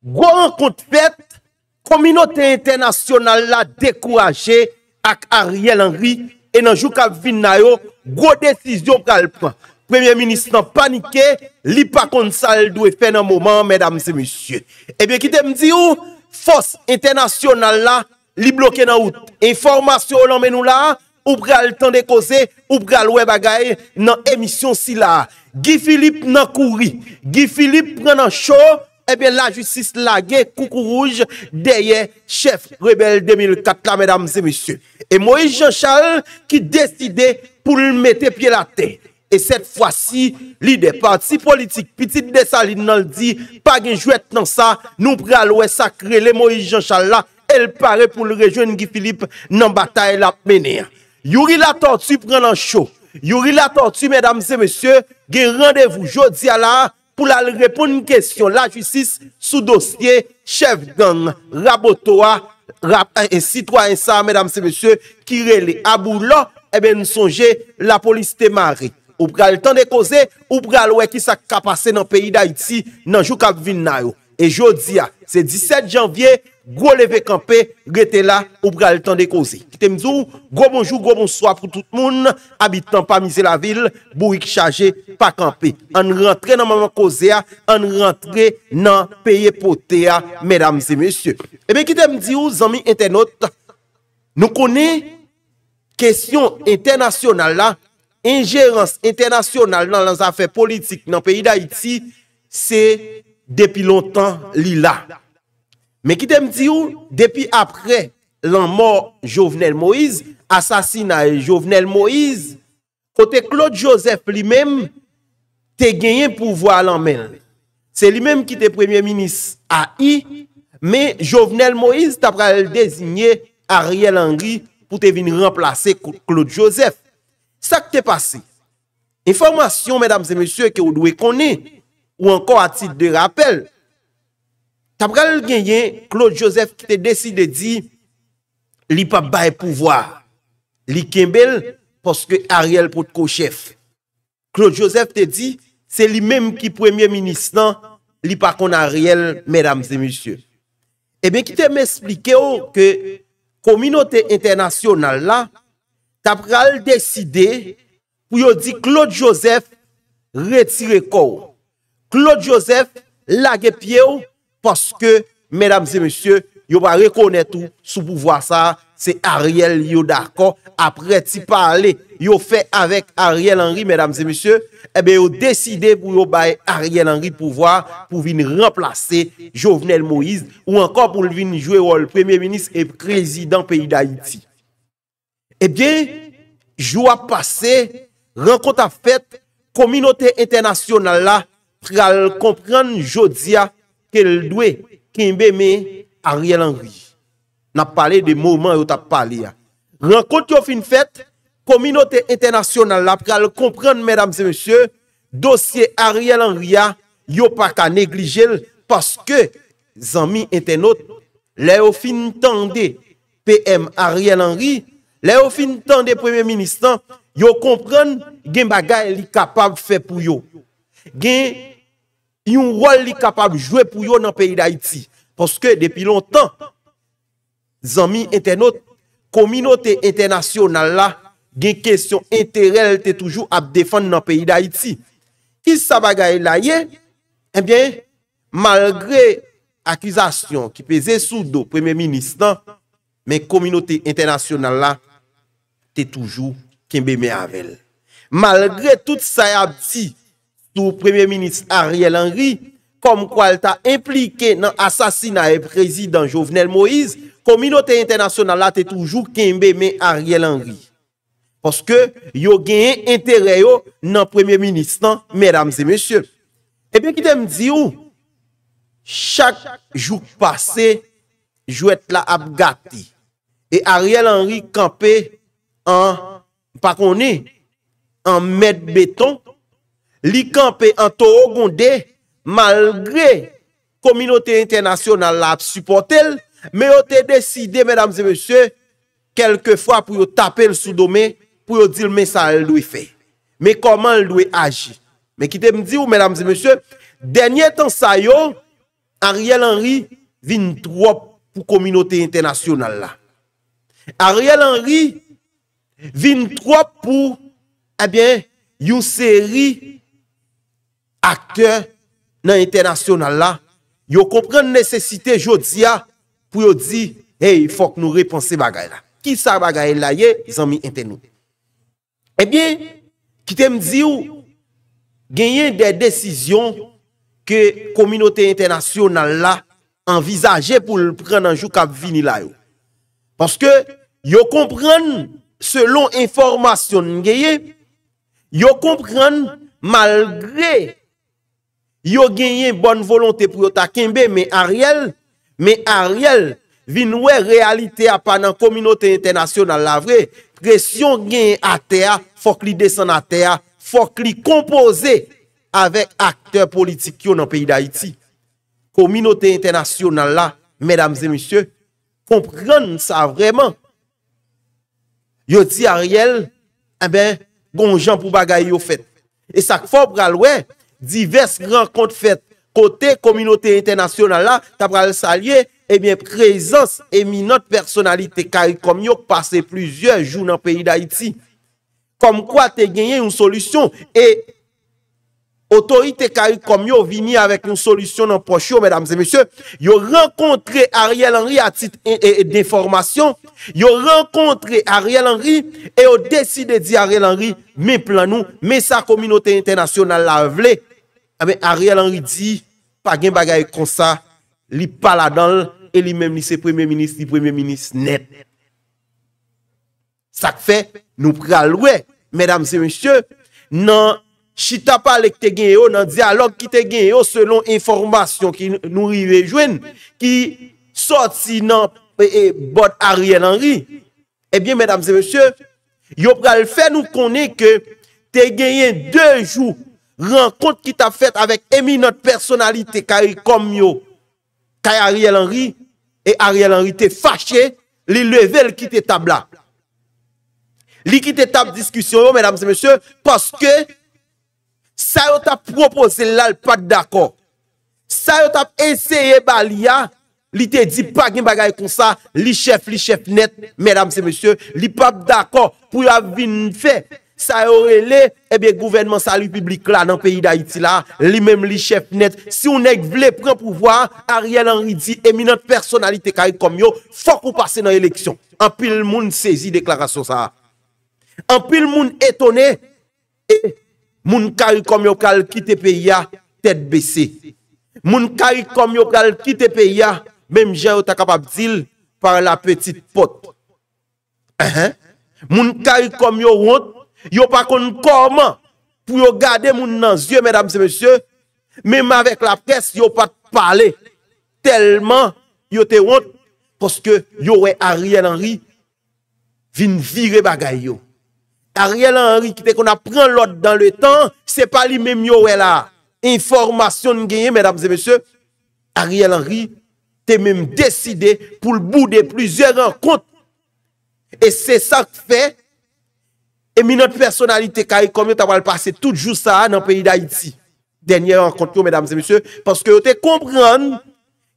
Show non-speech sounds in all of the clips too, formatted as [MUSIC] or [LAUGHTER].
Gwo an kont fèt, kominote internasyonal la dekouraje ak Ariel Henry enanjou kap vin na yo, gwo desisyon pral pran. Premier ministre nan panike, li pa konsal dwe fè nan mouman, mèdames et monsye. Ebyen eh ki te mdi ou, fòs internasyonal la, li blokè nan out. Enformasyon nan menou la, ou pral tan dekose, ou pral we bagay nan emisyon si la. Guy Philippe nan kouri, Guy Philippe pran nan chò, Ebe eh la justis la ge koukou rouge deye chef rebel 2004 la mèdames et messieurs. E Moïse Jean Charles ki deside pou l mète pie la te. E set fwa si, li de parti politik, piti de sa li nan l di, pa genjouet nan sa, nou pralowe sakre le Moïse Jean Charles la, el pare pou l rejouen gifilip nan batay la mène. Youri la tortue pren nan chou. Youri la tortue mèdames et messieurs, gen randevou jodi ala, pou la repoun mwen kesyon la fisis sou dosye chev gang rabotoa e sitwa en sa, medam se besye, ki rele abou la, ebe eh nou sonje la polis te mare. Ou pral tan de koze, ou pral weki sa kapase nan peyi da iti, nan jou kap vin na yo. E jodi ya, se 17 janvye, Gwo leve kampe, gwe te la ou bral tan de koze. Kite mzou, gwo bonjou, gwo bonsoa pou tout moun, abitant pa mize la vil, bourik chaje, pa kampe. An rentre nan maman koze a, an rentre nan peye pote eh a, medamze monsye. Ebe kite mzou, zami internot, nou kone, kesyon internasyonal la, injerans internasyonal nan lan zafè politik nan peyi da iti, se depi lontan li la. Mè ki te mdi ou, depi apre l'an mor Jovenel Moïse, asasina e Jovenel Moïse, kote Claude Joseph li mèm, te genyen pou vwa l'an mèl. Se li mèm ki te premiè minis a i, mè Jovenel Moïse ta pralèl dezignye Ariel Henry pou te vin renplase Claude Joseph. Sa ki te pase, informasyon mèdames et messieurs ki ou dwe konè, ou ankon a tit de rappel, ta pral genyen Claude Joseph ki te desi de di, li pa baye pouvoar, li kembel, poske Ariel pot ko chef. Claude Joseph te di, se li menm ki premier ministan, non? li pa kon Ariel, medam se musye. E ben ki te m'esplike yo, ke kominote internasyonal la, ta pral deside, pou yo di Claude Joseph, retire kou. Claude Joseph, lage pie yo, oh, Paske, medams e monsye, yo ba rekonet ou sou pou vwa sa, se Ariel yo dakon, apre ti pale, yo fe avèk Ariel Henry, medams e monsye, e be yo deside pou yo baye Ariel Henry pou vwa pou vin remplase Jovenel Moïse ou ankon pou vin jwe ou al premier-ministre e prezident peyi d'Haïti. E be, jou a pase, renkont a fète, kominote internasyonal la, pral komprenn Jodia, ke ldwe kimbe me Ariel Henry. Na pale de mouman yo ta pale ya. Rankot yo fin fet, kominote internasyonal la pre al komprende mèdames et mèsyè, dosye Ariel Henry ya, yo pa ka neglijel, paske zanmi internote, le yo fin tende PM Ariel Henry, le yo fin tende premier ministan, yo komprende gen bagay li kapab fe pou yo. Gen ni yon rol li kapab jwe pou yon nan peyi da iti. Poske depi lontan, zanmi ente not, kominote ente nasyonal la, gen kesyon ente rel te toujou ap defan nan peyi da iti. Ki sa bagay la ye, enbyen, eh malgre akwizasyon ki peze sou do preme ministan, men kominote ente nasyonal la, te toujou kenbe me avel. Malgre tout sa yab ti, tou premier ministre Ariel Henry kom kwa el ta implike nan asasina e prezident Jovenel Moïse kominote internasyonal la te toujou kembe men Ariel Henry poske yo genye entereyo nan premier minister mesdames et messieurs ebe ki te mdzi ou chak jouk pase jou et la ap gati e Ariel Henry kampe an pa koni an met beton li kampe an tou Ogon de, malgre kominote internasyonal la ap supportel, me yo te deside, mesdames et messieurs, kelke fwa pou yo tape l sou domen, pou yo dil men sa l lou e fe. Me koman l lou e aji. Me kite m di ou, mesdames et messieurs, denye tan sayo, Ariel Henry vin trwap pou kominote internasyonal la. Ariel Henry vin trwap pou ebyen, eh yon seri akte nan internasyonal la, yo kompren nesesite jodi ya, pou yo di, hey, fok nou reponsi bagay la. Ki sa bagay la ye, zan mi entenou. E eh bien, ki te mdi ou, genyen de desisyon, ke kominote internasyonal la, envizaje pou l pren anjou kap vini la yo. Paske, yo kompren, selon informasyon genyen, yo kompren, malgre, Yo genyen bon volonte pou yo takinbe, men Ariel, men Ariel, vinwe realite a panan kominote internasyonan la vre, presyon genyen ate a, fok li desen ate a, fok li kompose ave akter politik yo nan peyi da iti. Kominote internasyonan la, medamze misye, kompren sa vreman. Yo ti Ariel, e ben, gonjan pou bagay yo fet. E sak fok pralwe, Divers gran kont fet kote kominote internasyonal la, tabral salye, e bie prezans e mi not personalite kari komyo k pase plizye jou nan peyi da iti. Kom kwa te genye yon solusyon, e otorite kari komyo vini avek yon solusyon nan pochyo, yon renkontre Ariel Henry a tit de formasyon, yon renkontre Ariel Henry, e yo deside di Ariel Henry, me planou, me sa kominote internasyonal la vle, a ah, men Ariel Henry di, pa gen bagay kon sa, li pala dan, e li menm ni se premiè minis, li premiè minis net. Sak fe, nou pralwe, mèdames et mèchè, nan chitapal ek te genyo, oh, nan diyalog ki te genyo, oh, selon informasyon ki nou rivejwen, ki soti nan eh, eh, bot Ariel Henry, e bien mèdames et mèchè, yo pralfe nou konen ke, te genyen de joun, renkont ki ta fèt avèk emi not personalite kari kom yo, kari Ariel Henry, e Ariel Henry te fache, li level ki te tab la. Li ki te tab diskusyon yo, mesdames et messieurs, paske, sa yo ta proposè lal pat d'akò. Sa yo ta eseye ba li ya, li te di pagin bagay kon sa, li chef, li chef net, mesdames et messieurs, li pat d'akò pou yav vin fè. Se, sa yo e rele, ebe gouvernement sa li publik la nan peyi da iti la li mem li chef net, si ou nek vle pren pou vwa, a riyan anri di eminent personalite kay e komyo fok ou pase nan eleksyon, anpil moun sezi deklarasyon sa anpil moun etone e, moun kay e komyo kal kite peyi ya, tet besi moun kay komyo kal kite peyi ya, mem jayot akapap zil, par la petit pot moun kay komyo wot Yo pas comment pour garder moun nan yeux mesdames et messieurs, même avec la presse, yo pas parlé... tellement yo te honte parce que Ariel Henry vin virer bagay yo. Ariel Henry qui te qu'on apprend l'autre dans le temps, c'est pas lui même yo wè là. Information mesdames et messieurs, Ariel Henry te même décidé pour le bout... De plusieurs rencontres. Et c'est ça que fait E mi not personalite kari komyo ta wale pase tout jou sa nan peyi da iti. Denye renkont yo, mesdames et messieurs. Paske yo te kompran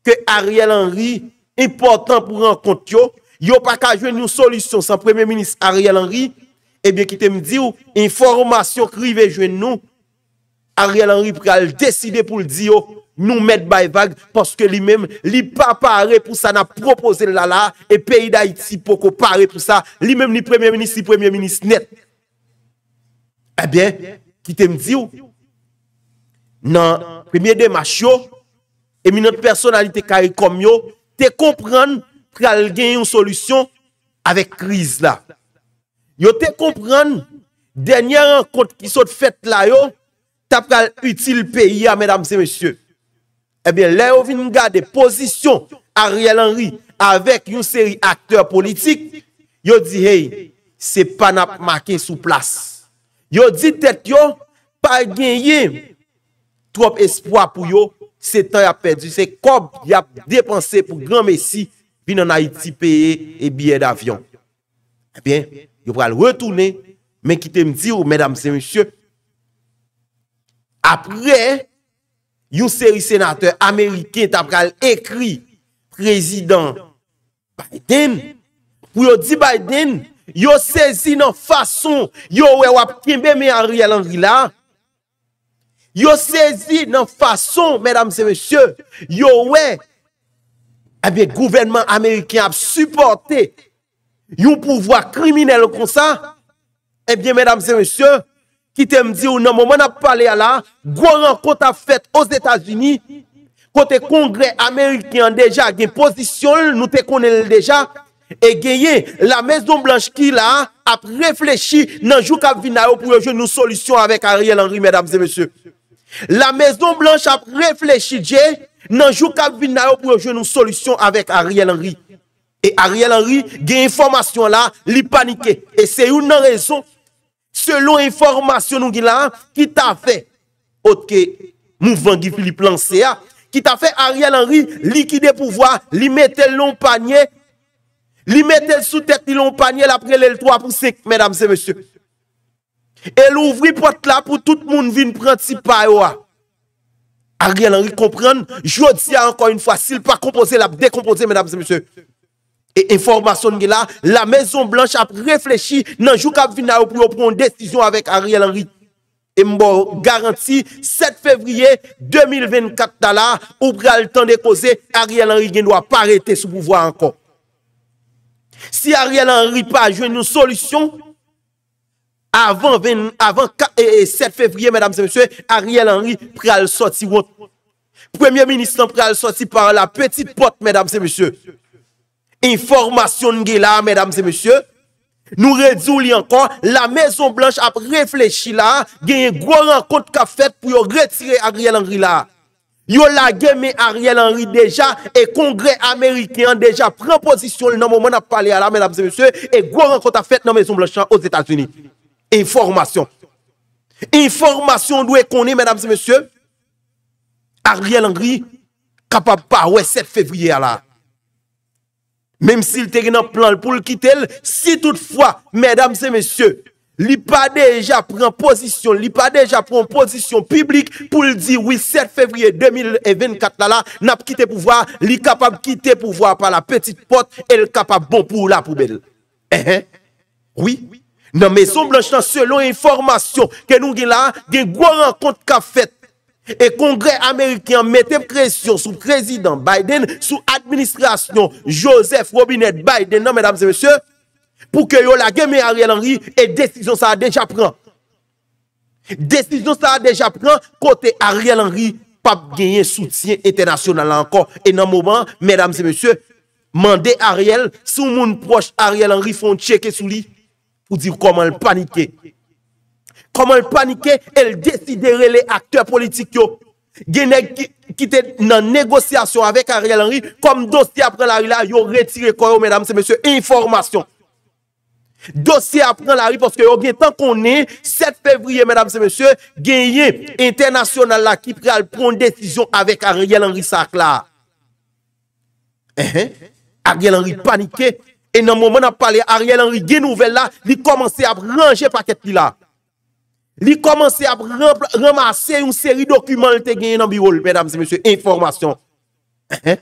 ke Ariel Henry important pou renkont yo. Yo pa ka jwen nou solisyon san premier ministre Ariel Henry. E eh biye ki te mdi ou, informasyon kri ve jwen nou. Ariel Henry pou ka l deside pou l di yo nou met bay vag. Paske li mem li pa pare pou sa nan proposen la la. E peyi da iti pou ko pare pou sa. Li mem ni premier ministre, ni premier ministre nette. Ebyen, eh ki te mdi ou, nan premye de mach yo, e mi not personalite kari kom yo, te kompran pral gen yon solusyon avek kriz la. Yo te kompran, denye renkont ki sot fèt la yo, tap pral util peyi ya, medam se mesye. Ebyen, eh la yo vin nga de posisyon Ariel Henry avek yon seri akteur politik, yo di hey, se pa nap maken sou plas. Yo di tet yo pa genye trop espoa pou yo se tan ya pedi, se kop ya depanse pou Gran Messi pi nan Haiti peye e biye d'avyon. Ebyen, eh yo pral retoune men ki te mdi ou, mèdame se msye. Apre, yon seri senateur Amerike ta pral ekri, prezident Biden, pou yo di Biden... Yo sezi nan fason Yo we wap kime me a rye lan rye la Yo sezi nan fason Mèdam se mèsyè Yo we eh A be gouvenman Amerikyan ap supporte Yon pouvoi kriminele kon sa Ebyen mèdam se mèsyè Ki te mdi ou nan mèman ap pale a la Gwa ran konta fèt os Etats-Unis Kote kongre Amerikyan deja gen posisyon Nou te konen le deja et la Maison Blanche qui là a réfléchi dans le jour pour jouer une solution avec Ariel Henry, mesdames et messieurs. La Maison Blanche a réfléchi dans le jour qui pour jouer une solution avec Ariel Henry. Et Ariel Henry, gagne information là, il paniqué. Et c'est une raison, selon information nous là, qui t'a fait, autre que mouvement Philippe lancé, qui t'a fait Ariel Henry liquider pouvoir, lui mettre long panier Li mettait sous tête, il un panier, la le 3 pour 5, mesdames et messieurs. Et l'ouvrit porte là pour tout le monde vienne prendre si Ariel Henry comprendre, je dis encore une fois, s'il pas composé, la décomposé, mesdames et messieurs. Et information là, la Maison Blanche a réfléchi dans jour qui vient pour prendre une décision avec Ariel Henry. Et m'bo garanti 7 février 2024 là, ou pral temps de causer Ariel Henry ne doit pas arrêter Son pouvoir encore. Si Ariel Henry pa a jwen nou solusyon, avant 7 fevriye, mesdames et messieurs, Ariel Henry preal sorti. Premier ministre preal sorti par la petit pote, mesdames et messieurs. Informasyon nge la, mesdames et messieurs. Nou redzou li ankon, la Maison Blanche ap reflechi la, genye gwa renkont ka fet pou yo retire Ariel Henry la. Yo l'a mais Ariel Henry déjà et Congrès américain déjà prend position dans le moment on a parlé à la mesdames et messieurs et gros rencontre a fait dans Maison Blanche aux États-Unis. Information. Information doit qu'on est mesdames et messieurs. Ariel Henry capable pas ouais 7 février là. Même s'il était dans plan pour le quitter, si toutefois mesdames et messieurs Li pa deja pren pozisyon, li pa deja pren pozisyon publik pou l di 8-7 fevriye 2024 la la, nap kite pou vwa, li kapab kite pou vwa pa la petite pot, el kapab bon pou la poubel. Ehe, eh, oui. Nan me son blanchan selon informasyon, ke nou gen la, gen gwa renkont ka fet. E kongre Amerikyan metem kresyon sou kresidant Biden, sou administrasyon Joseph Robinette Biden, nan mèdames et messieurs, pour que yo la mais Ariel Henry et décision ça a déjà pris Décision ça a déjà pris côté Ariel Henry pas gagner soutien international encore et dans moment mesdames et messieurs mandez Ariel si monde proche Ariel Henry font check sous lui pour dire comment elle paniquer. Comment elle paniquer elle déciderait les acteurs politiques yo qui, étaient était négociation avec Ariel Henry, comme dossier après la là, ils ont retiré quoi, mesdames et messieurs, information. Dosye apren la ri porske yo gen tan konen 7 fevriye mèdame se mèsyo genye internasyonan la ki pre al proun detisyon avek Ariel Henry Sark la Ehe eh. Ariel Henry panike e nan mouman ap pale Ariel Henry gen nouvel la li komanse ap range paket li la Li komanse ap ramase yon seri dokumen lte genye nan bi wol mèdame se mèsyo informasyon Ehe eh.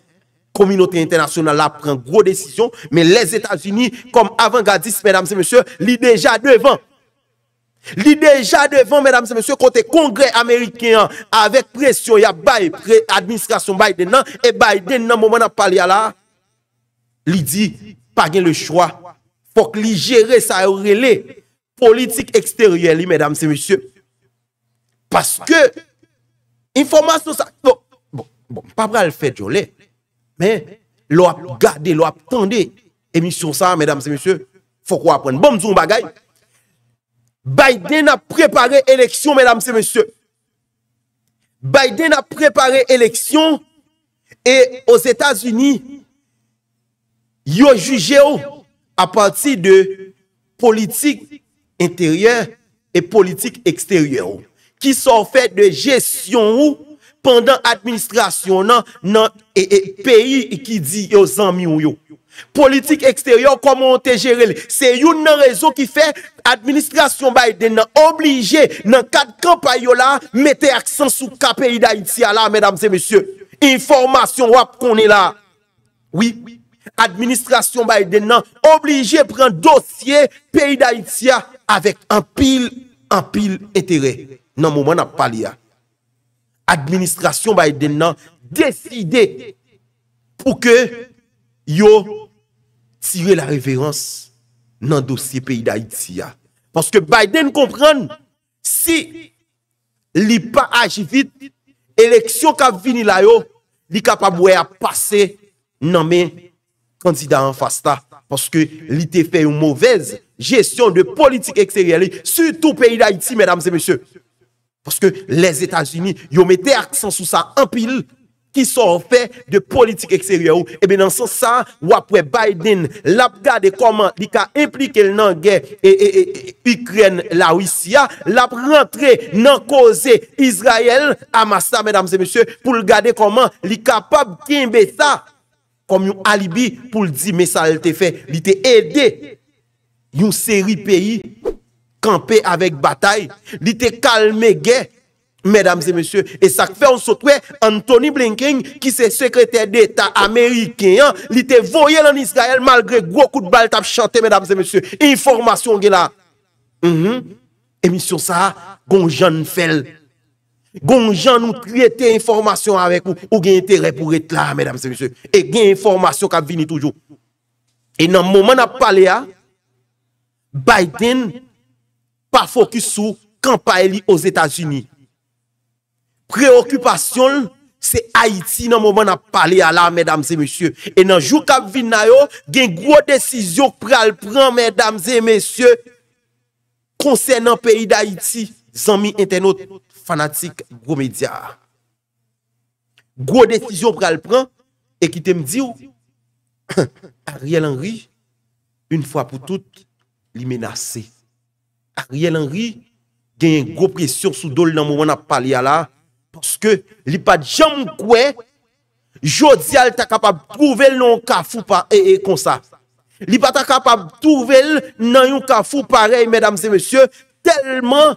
Komunote internasyon la pren gro desisyon Me les Etats-Unis Kom avangadis, mesdames et messieurs Li deja devan Li deja devan, mesdames et messieurs Kote kongre Ameriken Avek presyon, ya bayi pre Administrasyon Biden nan E Biden nan mouman apal ya la Li di, pagen le chwa Fok li jere sa eurele Politik eksteryeli, mesdames et messieurs Paske Informasyon sa Bon, bon, bon, pa bra l fèdjolè Mais l'on a gardé, l'on a Émission ça, mesdames et messieurs, faut qu'on apprenne. Bon, nous bagaille. Biden a préparé élection, mesdames et messieurs. Biden a préparé élection et aux États-Unis, ils ont jugé à partir de politique intérieure et politique extérieure qui sont faites de gestion ou Pendan administrasyon nan e, e, peyi ki di yo zanmiyon yo. Politik eksteryon kwa moun te jerele. Se yon nan rezon ki fe, administrasyon bayi den nan oblije nan kat kampay yo la, mete aksan sou ka peyi da Itia la, mèdames et mèsyè. Informasyon wap konè la. Oui. Administrasyon bayi den nan oblije pren dosye peyi da Itia avèk an pil, an pil entere. Nan mouman ap pali ya. administration Biden a décidé pour que yo tire la révérence dans le dossier pays d'Haïti. Parce que Biden comprend si li pas agi vite, élection k'a vini la yo, li capable à passer nan mais candidat en face. parce que li fait une mauvaise gestion de politique extérieure surtout pays d'Haïti mesdames et messieurs. Foske les Etats-Unis yo mette aksan sou sa empil ki sor fe de politik ekseryou. Ebe nan sou sa wapwe Biden lap gade koman li ka implike l nan gen Ekren e, e, e, la Ouissia, lap rentre nan koze Israel, amasa medam se mesye pou l gade koman li kapab kimbe sa kom yon alibi pou l di me sa el te fe, li te ede yon seri peyi. campé avec bataille, il était calmé Mesdames et messieurs, et ça fait on sorte Anthony Blinking... qui c'est secrétaire d'État américain, il était voyé en Israël malgré gros coup de balle t'a chanté, mesdames et messieurs. Information là. -hmm. Émission ça, Fell. Gon nous traite information avec vous, ou gen intérêt pour être là, mesdames et messieurs. Et gen information qui vini toujours. Et dans le moment où on a Biden, pa fokus sou kampay li os Etats-Unis. Preokupasyon, se Haiti nan mouman ap pale ala, mesdames et messieurs, e nan jou kap vin na yo, gen gwo desisyon pral pran, mesdames et messieurs, konsen nan peyi d'Haiti, zanmi internet fanatik gwo media. Gwo desisyon pral pran, e ki te mdi ou, [COUGHS] Ariel Henry, un fwa pou tout, li menase. Ariel Henry genye gwo presyon sou dole nan moun ap pale ya la, poske li pa jam kwe, jodi al ta kapab prouvel nan yon kafou parey, e e konsa. Li pa ta kapab prouvel nan yon kafou parey, medam se mesye, telman,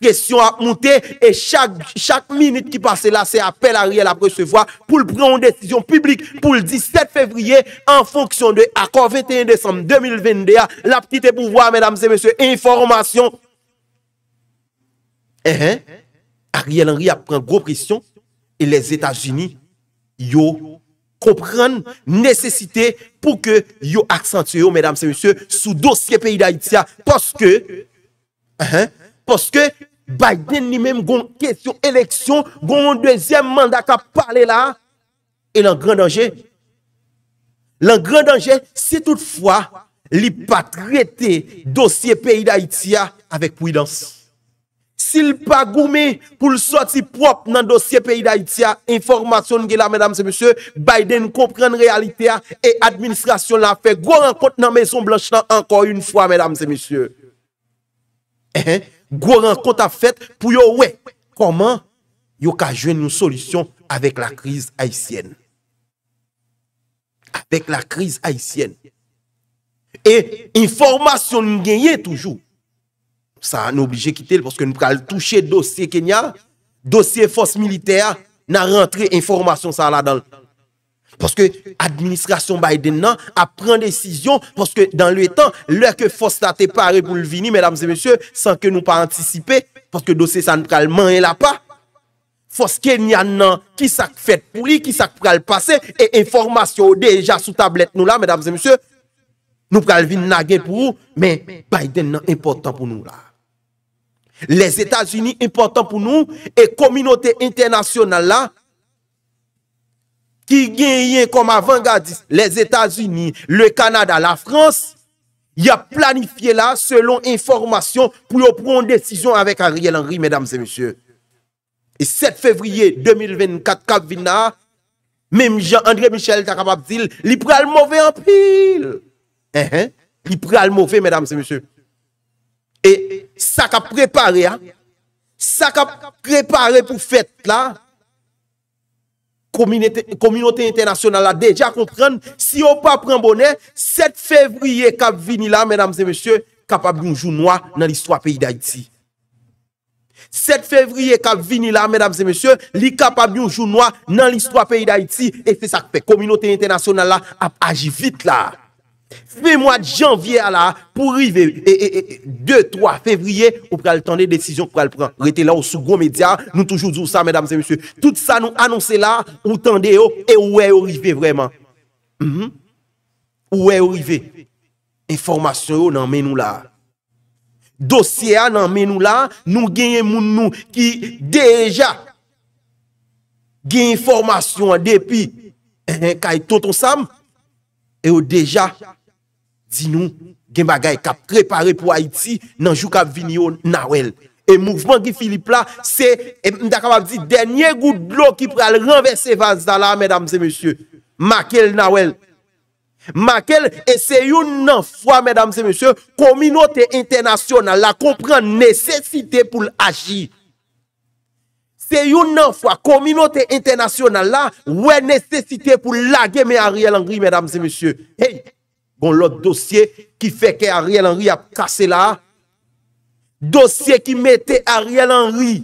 pression à monter et chaque, chaque minute qui passe là, c'est appel à Ariel à recevoir pour prendre une décision publique pour le 17 février en fonction de accord 21 décembre 2022. La petite pouvoir, mesdames et messieurs, information. Eh, hein? Ariel ah, Henry a pris une grosse pression et les États-Unis, yo nécessité pour que yo accentue mesdames et messieurs sous dossier pays d'Haïti parce que eh hein? parce que Biden ni mèm goun kèsyon eleksyon, goun moun dèzyèm manda ka pale la, e nan gran danje. Nan gran danje, se toutfwa, li pa trete dosye peyi da itia avèk pwidans. Se li pa goume pou l'soti prop nan dosye peyi da itia, informasyon gen la, mèdames et monsieurs, Biden komprende realite a, e administrasyon la fè, goun ankote nan Maison Blanche nan ankor yon fwa, mèdames et monsieurs. Eh, eh. gros rencontre à fait pour yo ouais comment yo ka une solution avec la crise haïtienne. Avec la crise haïtienne. Et information gagné toujours. Ça nous obligé quitter parce que nous pral toucher dossier Kenya, dossier force militaire, n'a rentré information ça là dans Poske administrasyon Biden nan a pren desisyon, poske dan lue tan lè ke fos la te pare pou l'vini, medamze monsye, san ke nou pa anticipè, poske dosè sa nou pral manye la pa, fos Kenya nan ki sak fèt pou li, ki sak pral pase, e informasyon deja sou tablet nou la, medamze monsye, nou pral vin nage pou ou, men Biden nan important pou nou la. Les Etats-Unis important pou nou, e kominote internasyonan la, ki genyen kom avangadis les Etats-Unis, le Kanada, la Frans, ya planifiye la selon informasyon pou yo proun desisyon avek Ariel Henry, medam se monsye. Et 7 fevriye 2024, kab vina, mem Jean-André Michel kakabab dil, li pral mowé anpil. Eh, eh, li pral mowé, medam se monsye. Et sa ka preparé, ha. Sa ka preparé pou fèt la, Komunote internasyonal la deja kontren Si yo pa pren bonen 7 fevriye kap vini la Kap ap yon jou noua Nan l'histoire peyi da iti 7 fevriye kap vini la Li kap ap yon jou noua Nan l'histoire peyi da iti Komunote internasyonal la ap aji vit la Fè mwa janvier la, pou rive, e, e, e, e, 2-3 fevrier, ou pral tende desisyon pral pran. Ou ete la ou sou gros media, nou toujou zou sa, mèdames et messieurs. Tout sa nou anonsè la, ou tende yo, oh, e ouè ou rive vreman. Mh, mh, mh, ouè ou rive. Informasyon yo oh, nan menou la. Dosyea ah, nan menou la, nou genye moun nou ki deja genye informasyon ah, depi. E, eh, e, eh, kaj to ton sam, e ou deja. Di nou, gen bagay kap prepare pou Haiti nanjou kap vin yo na wel. E mouvman ki Filip la, se, e mda kap ap di, denye gout blok ki pre al renverse vansala, medam se monsye, makel na wel. Makel, e se yon nan fwa, medam se monsye, kominote internasyonan la kompren nesesite pou l'agi. Se yon nan fwa, kominote internasyonan la, we nesesite pou lage me ari elangri, medam se monsye. Hey! Gon lot dosye ki feke Ariel Henry a kase la. Dosye ki mete Ariel Henry.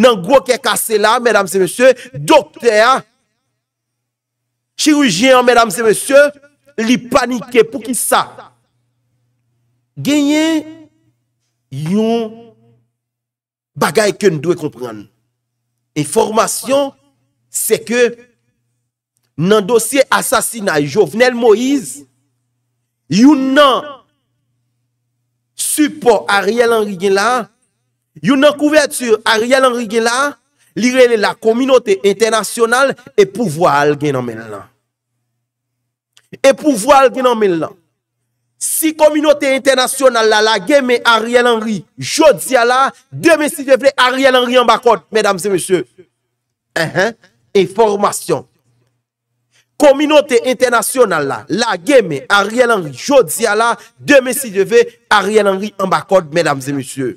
Nan gwo ke kase la, mèdame se mèsyè, doktè a, chirujè an mèdame se mèsyè, li panike pou ki sa. Genyen, yon bagay ke nou dwe kompran. E formasyon, se ke nan dosye asasinaj, Jovenel Moïse, You nan support Ariel Henry gen la, nan couverture Ariel Henry gen la, la communauté internationale et pouvoir al gen en Et pouvoir al gen en Si communauté internationale la la gen Ariel Henry, jodi la, demain s'il vous plaît Ariel Henry en bas mesdames et messieurs. Uh-huh. Information. Komunote internasyon nan la, la gen me, Ariel Henry, jod zi ala, deme si jeve, Ariel Henry an bakod, medam zi monsye.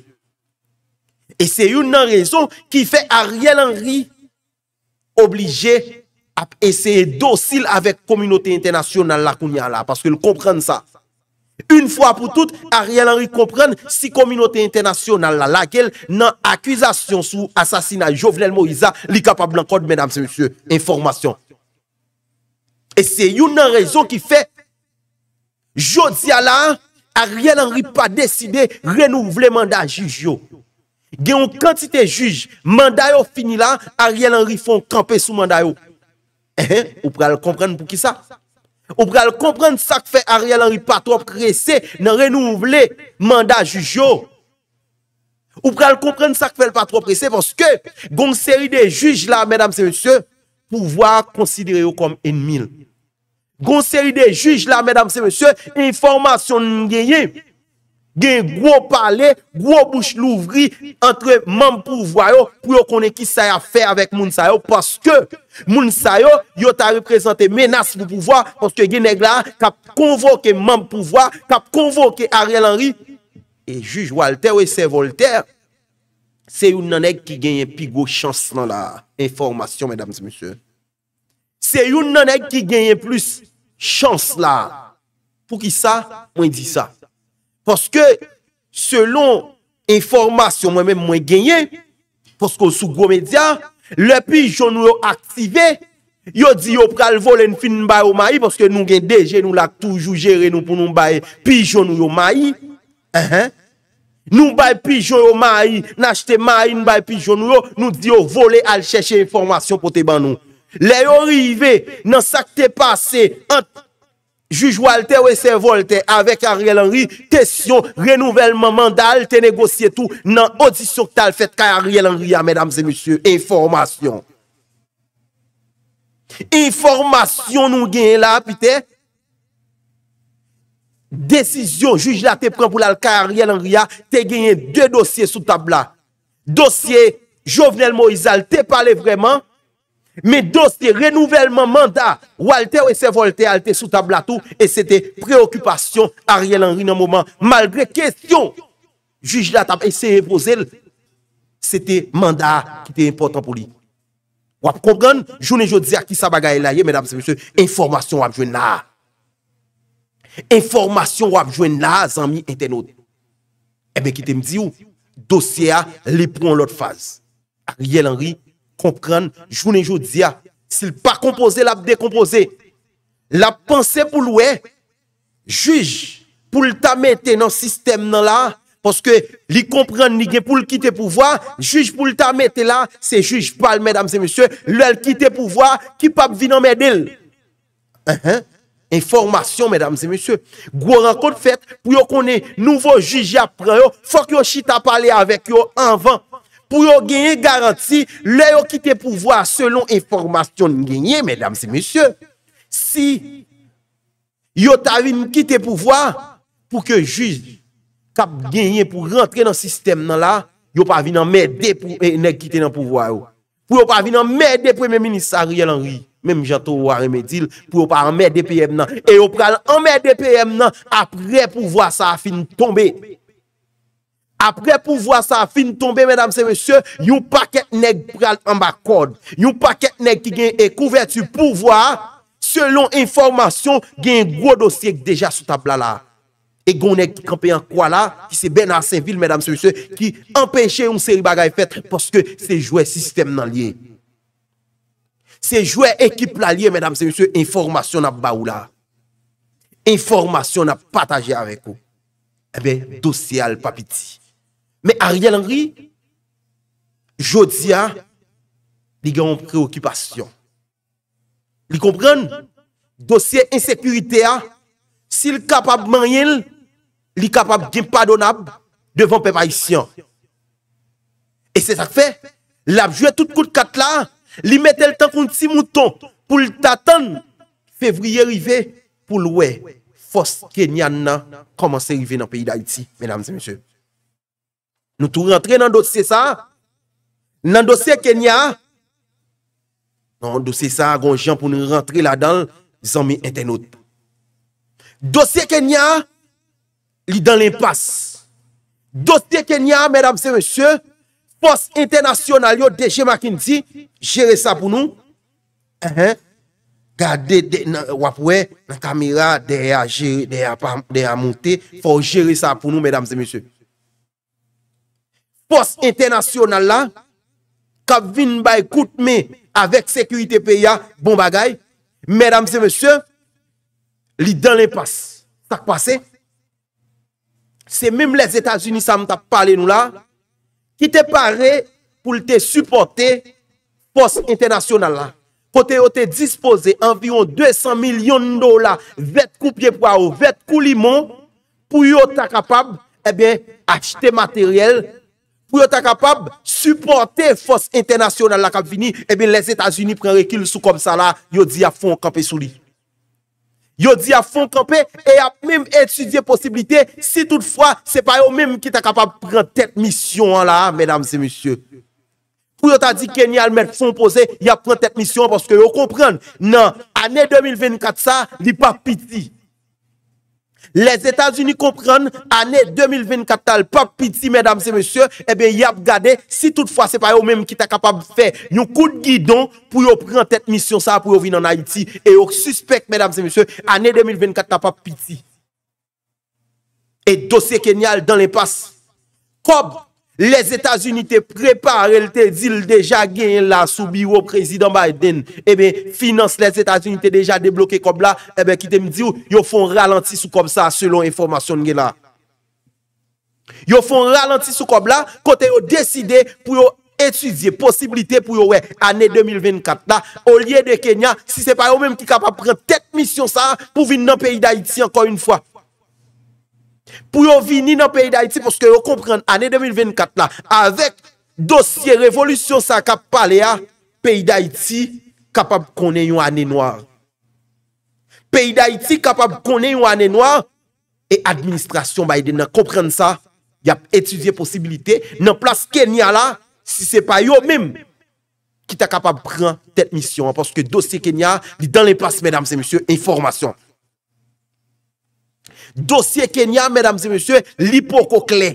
E se yon nan rezon ki fe Ariel Henry oblije ap eseye dosil avek komunote internasyon nan la kouni ala, paske l kompren sa. Un fwa pou tout, Ariel Henry kompren si komunote internasyon nan la lakel nan akwizasyon sou asasina Jovenel Moïsa li kapab nan kod, medam zi monsye, informasyon. E se yon nan rezon ki fe Jodia la Ariel Henry pa deside Renouvle manda juj yo Gen yon kantite juj Mandayo fini la Ariel Henry fon kampe sou mandayo eh, eh, Ou pral kompren pou ki sa Ou pral kompren sa kfe Ariel Henry pa trope krese Nan renouvle manda juj yo Ou pral kompren sa kfe El pa trope krese Poske gong seri de juj la Mesdames et messieurs Pouvoi konsidere yo kom ennmil. Gon seri de juj la, mesdames et messieurs, informasyon genye, gen gwo pale, gwo bouch louvri, entre moun pouvoy yo, pou yo konen ki sa ya fe avèk moun sa yo, paske moun sa yo, yo ta represente menas loupouvoy, paske gen neg la, kap konvoke moun pouvoy, kap konvoke Ariel Henry, e juj Walter, ou ese Voltaire, Se yon nanek ki genyen pi go chans nan la informasyon, medam si monsye. Se yon nanek ki genyen plus chans la, pou ki sa, mwen di sa. Poske, selon informasyon mwen men mwen genyen, poske sou go media, le pi joun nou yo aktive, yo di yo pral volen fin mbay ou mayi, poske nou genye deje nou lak toujou jere nou pou nou mbay, pi joun nou yo mayi, ehen, Nou bay pijon yo mayi, na jte mayi nou bay pijon yo, nou diyo vole al chèche informasyon pou te ban nou. Le yo rive nan sakte pase, jujwalte ou esevolte, avèk Ariel Henry, tesyon renouvellman mandal te negosye tou nan odisyon k tal fèt k a Ariel Henry a, mèdames et messieurs, informasyon. Informasyon nou genye la, pitey. Desisyon jujila te pren pou lal ka Ariel Anria Te genyen 2 dosye sou tabla Dosye Jovenel Moïse al te pale vreman Me dosye renouvellman manda Walter ou ese Voltaire al te sou tabla tou E se te preokupasyon Ariel Anria nan mouman Malgre kestyon jujila tabla E se reposel Se te manda ki te impotant pou li Wap kongan Jounen jo dizer ki sa bagay la ye Informasyon wap jwen la Enformasyon wap jwen la, zanmi ente nou. Ebe eh ki te mdi ou, dosye a, li proun lout faz. Ariel Henry, kompran, jounen joudia, sil pa kompoze la dekompoze, la panse pou loue, juj pou lta mette nan sistem nan la, poske li kompran nige pou lkite pou vwa, juj pou lta mette la, se juj bal, medam se monsye, lal kite pou vwa, ki pap vi nan medil. Ehe, uh-huh. ehe. Enformasyon, mèdames et mèsyons, gwo ran kote fèt pou yo konen nouvo juji apren yo, fòk yo chita pale avèk yo anvan, pou yo genye garanti le yo kite pouvwa selon enformasyon genye, mèdames et mèsyons. Si yo ta vi m kite pouvwa, pou ke juji kap genye pou rentre nan sistem nan la, yo pa vi nan mède pou eh, ne kite nan pouvwa yo, pou yo pa vi nan mède pou men minisaryel anri, Mem jato ou a remedil pou ou pa an mer depye m nan. E ou pral an mer depye m nan apre pou vwa sa a fin tombe. Apre pou vwa sa a fin tombe, mèdam se mèsyò, yon paket neg pral an bakod. Yon paket neg ki gen e kouvertu pou vwa, selon informasyon gen yon gwo dosyek deja sou tabla la. E gwo neg ki kampè an kwa la, ki se ben a Saint-Ville, mèdam se mèsyò, ki empèche yon seri bagay fètre poske se jwè sistem nan liye. Se jwe ekip la liye, mèdam se yon sou, informasyon ap ba ou la. Informasyon ap pataje avek ou. Ebe, eh dosye al papiti. Mè Ariel Henry, jodi a, li gen yon preokipasyon. Li kompren, dosye insekurite a, si l kapab man yel, li kapab gen padon ap, devan pe pa isyon. E se sak fe, l ap jwe tout kout kat la, la, Li mette l tan kon ti mouton pou l tatan fevriye rive pou l we fos kenyan nan komanse rive nan peyi da iti, mèdam se mèsyò. Nou tou rentre nan dosye sa, nan dosye kenyan, nan dosye sa, gon jan pou nou rentre la dan, zan mi entenot. Dosye kenyan, li dan l impas. Dosye kenyan, mèdam se mèsyò, pos internasyonal yo deje makin di, jere sa pou nou, gade wapwe, la kamera de a monte, fò jere sa pou nou, mesdames et messieurs. Pos internasyonal la, kab vin bay kout me, avek sekurite pe ya, bon bagay, mesdames et messieurs, li dan le pas, tak pase, se mèm les Etats-Unis sa mta pale nou la, ki te pare pou lte supporte fos internasyonal la. Po te o te dispose envyon 200 milyon dola, vet koupye pwa ou, vet kou limon, pou yo ta kapab, e eh ben, achete materyel, pou yo ta kapab supporte fos internasyonal la kapvini, e eh ben, les Etats-Unis pren rekil sou kom sa la, yo di a fon kapesou li. Yo di a fon kampè e a mèm etudie posibilité si toutfwa se pa yo mèm ki ta kapab pren tet misyon la, mèdames et monsieurs. Pou yo ta di ken yal mèr fon posè, ya pren tet misyon porske yo kompren, nan, anè 2024 sa, li pa piti. Les Etats-Unis comprennent, année 2024 tal papiti, mesdames et messieurs, et eh bien y ap gade, si toutefois se pa yo mèm ki ta kapab fè, yon kou de guidon pou yo pren tèt mission sa pou yo vin nan Haiti, et yo suspect, mesdames et messieurs, année 2024 tal papiti. Et dossier kenyal dan l'impasse. Kob! Les Etats-unites prépare l'te zil deja gen la soubi ou o prezident Biden. Ebe, eh finance les Etats-unites deja debloké kob la. Ebe, ki te mdi eh ou, yo fon ralenti sou kob sa selon informasyon gen la. Yo fon ralenti sou kob la kote yo deside pou yo etudie posibilite pou yo we. Ane 2024 la, ou liye de Kenya, si se pa yo menm ki kapap pren tet misyon sa, pou vin nan peyi d'Haïti anko yon fwa. Pou yo vini nan peyi da iti, poske yo komprende, ane 2024 la, avek dosye revolutyon sa kap pale ya, peyi da iti kapab konen yon ane noa. Peyi da iti kapab konen yon ane noa, e administrasyon ba ide nan komprende sa, yap etudye posibilite, nan plas Kenya la, si se pa yo mim, ki ta kapab pran tet misyon, poske dosye Kenya, li dan le plas, mèdame se, mèdame se, Dosye Kenya, mesdames et messieurs, lipo kokle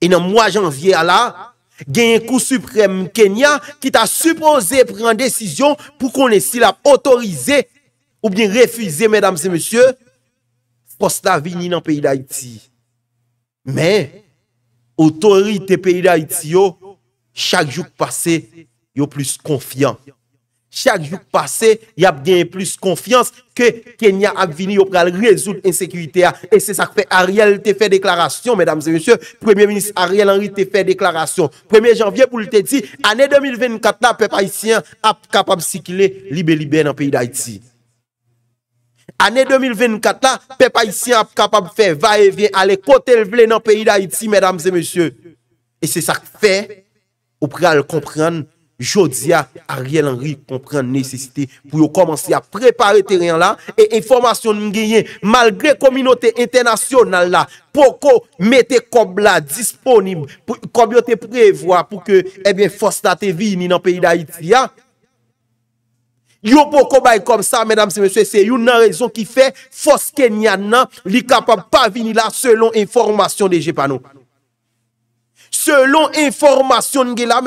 E nan mwa janvye ala, genye kou suprèm Kenya Ki ta suppose pren desisyon pou kon esil ap otorize Ou bin refize, mesdames et messieurs Postavini nan peyi da iti Men, otorite peyi da iti yo Chak jouk pase, yo plus konfyan Chak jouk pase, y ap gen plus konfians ke Kenya ak vini yo pral rezout ensekwite a. E se sak fe, Ariel te fe deklarasyon, medam se monsye. Premier ministre Ariel Henry te fe deklarasyon. Premier janvye pou lte di, ane 2024 la, pep Haitien ap kapab sikile libe-libe nan peyi d'Haïti. Ane 2024 la, pep Haitien ap kapab fe va e ven ale kote levle nan peyi d'Haïti, medam se monsye. E se sak fe, yo pral komprenn. Jodia a riel anri kompren nesecite pou yo komansi a prepare teren la e informasyon nou genyen malgre kominote internasyon nan la pou ko mete kob la disponib koum yo te prevoa pou ke ebyen fos da te vini nan peyi da iti ya. Yo pou kobay kom sa menam se monsye se yo nan rezon ki fe fos kenyan nan li kapap pa vini la selon informasyon de jepanou. Selon informasyon nge la,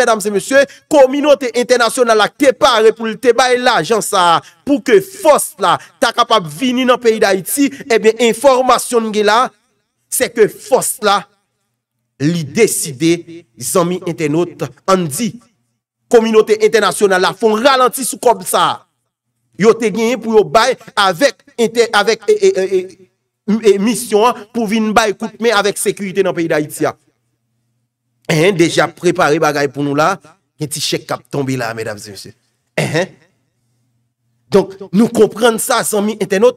kominote internasyon ala ke pare pou lte bay la, jan sa, pou ke fos la, ta kapab vini nan peyi da iti, ebe eh informasyon nge la, se ke fos la, li deside, zanmi internote, kominote internasyon ala, fon ralanti sou kob sa, yo te genye pou yo bay, avèk eh, eh, mission, pou vin bay koutme avèk sekwite nan peyi da iti ya. Eh, déjà préparé bagaille pour nous là, un petit chèque qui tombé là, mesdames et messieurs. Eh, hein? Donc, nous comprenons ça, mis internet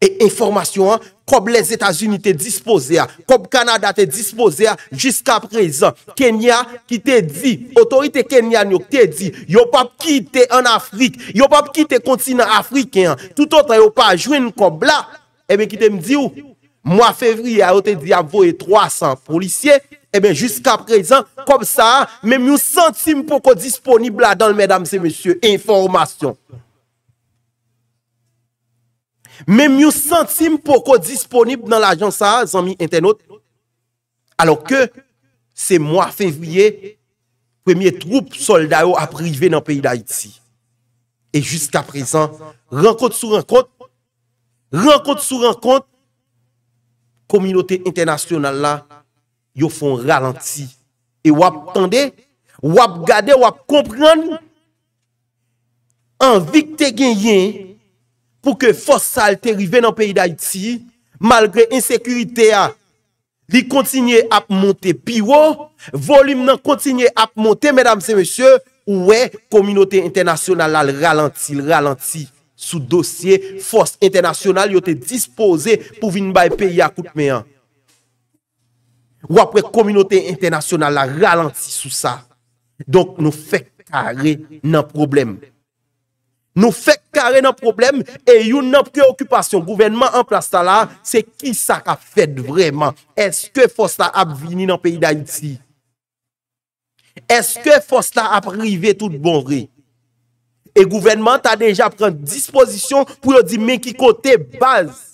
Et information, hein? comme les États-Unis te disposés, comme Canada te disposé jusqu'à présent, Kenya qui te dit, autorité kenyane qui te dit, yo pas quitter en Afrique, yo pas quitter continent africain, tout autre yo pas joué comme là, et eh bien qui te dit dit Mwa fevriye, aote di avoye 300 polisye, ebe, eh jiska prezan, kom sa, mem yon santim poko disponib la don, mèdam se, monsye, informasyon. Mem yon santim poko disponib nan l'ajan sa, zanmi entenot, alo ke, se mwa fevriye, premye troup soldao aprive nan peyi da iti. E jiska prezan, renkont sou renkont, renkont sou renkont, Komunote internasyonal la, yo fon ralanti. E wap tande, wap gade, wap kompran, anvik te genyen pou ke fos salte riven an peyi da iti, malgre insekurite a, li kontinye ap monte piwo, ou volim nan kontinye ap monte, ou we, komunote internasyonal la, l ralanti, l ralanti. Sou dosye, fos internasyonal yo te dispose pou vin ba e peyi akout me an. Ou apre, kominote internasyonal la ralanti sou sa. Donk nou fek kare nan problem. Nou fek kare nan problem, e yon nan preokupasyon. Gouvenman an plasta la, se ki sa ka fed vreman. Eske fos ta ap vini nan peyi da iti? Eske fos ta ap rive tout bon ri? E gouvenman ta deja pren disposisyon pou yo di men ki kote baz.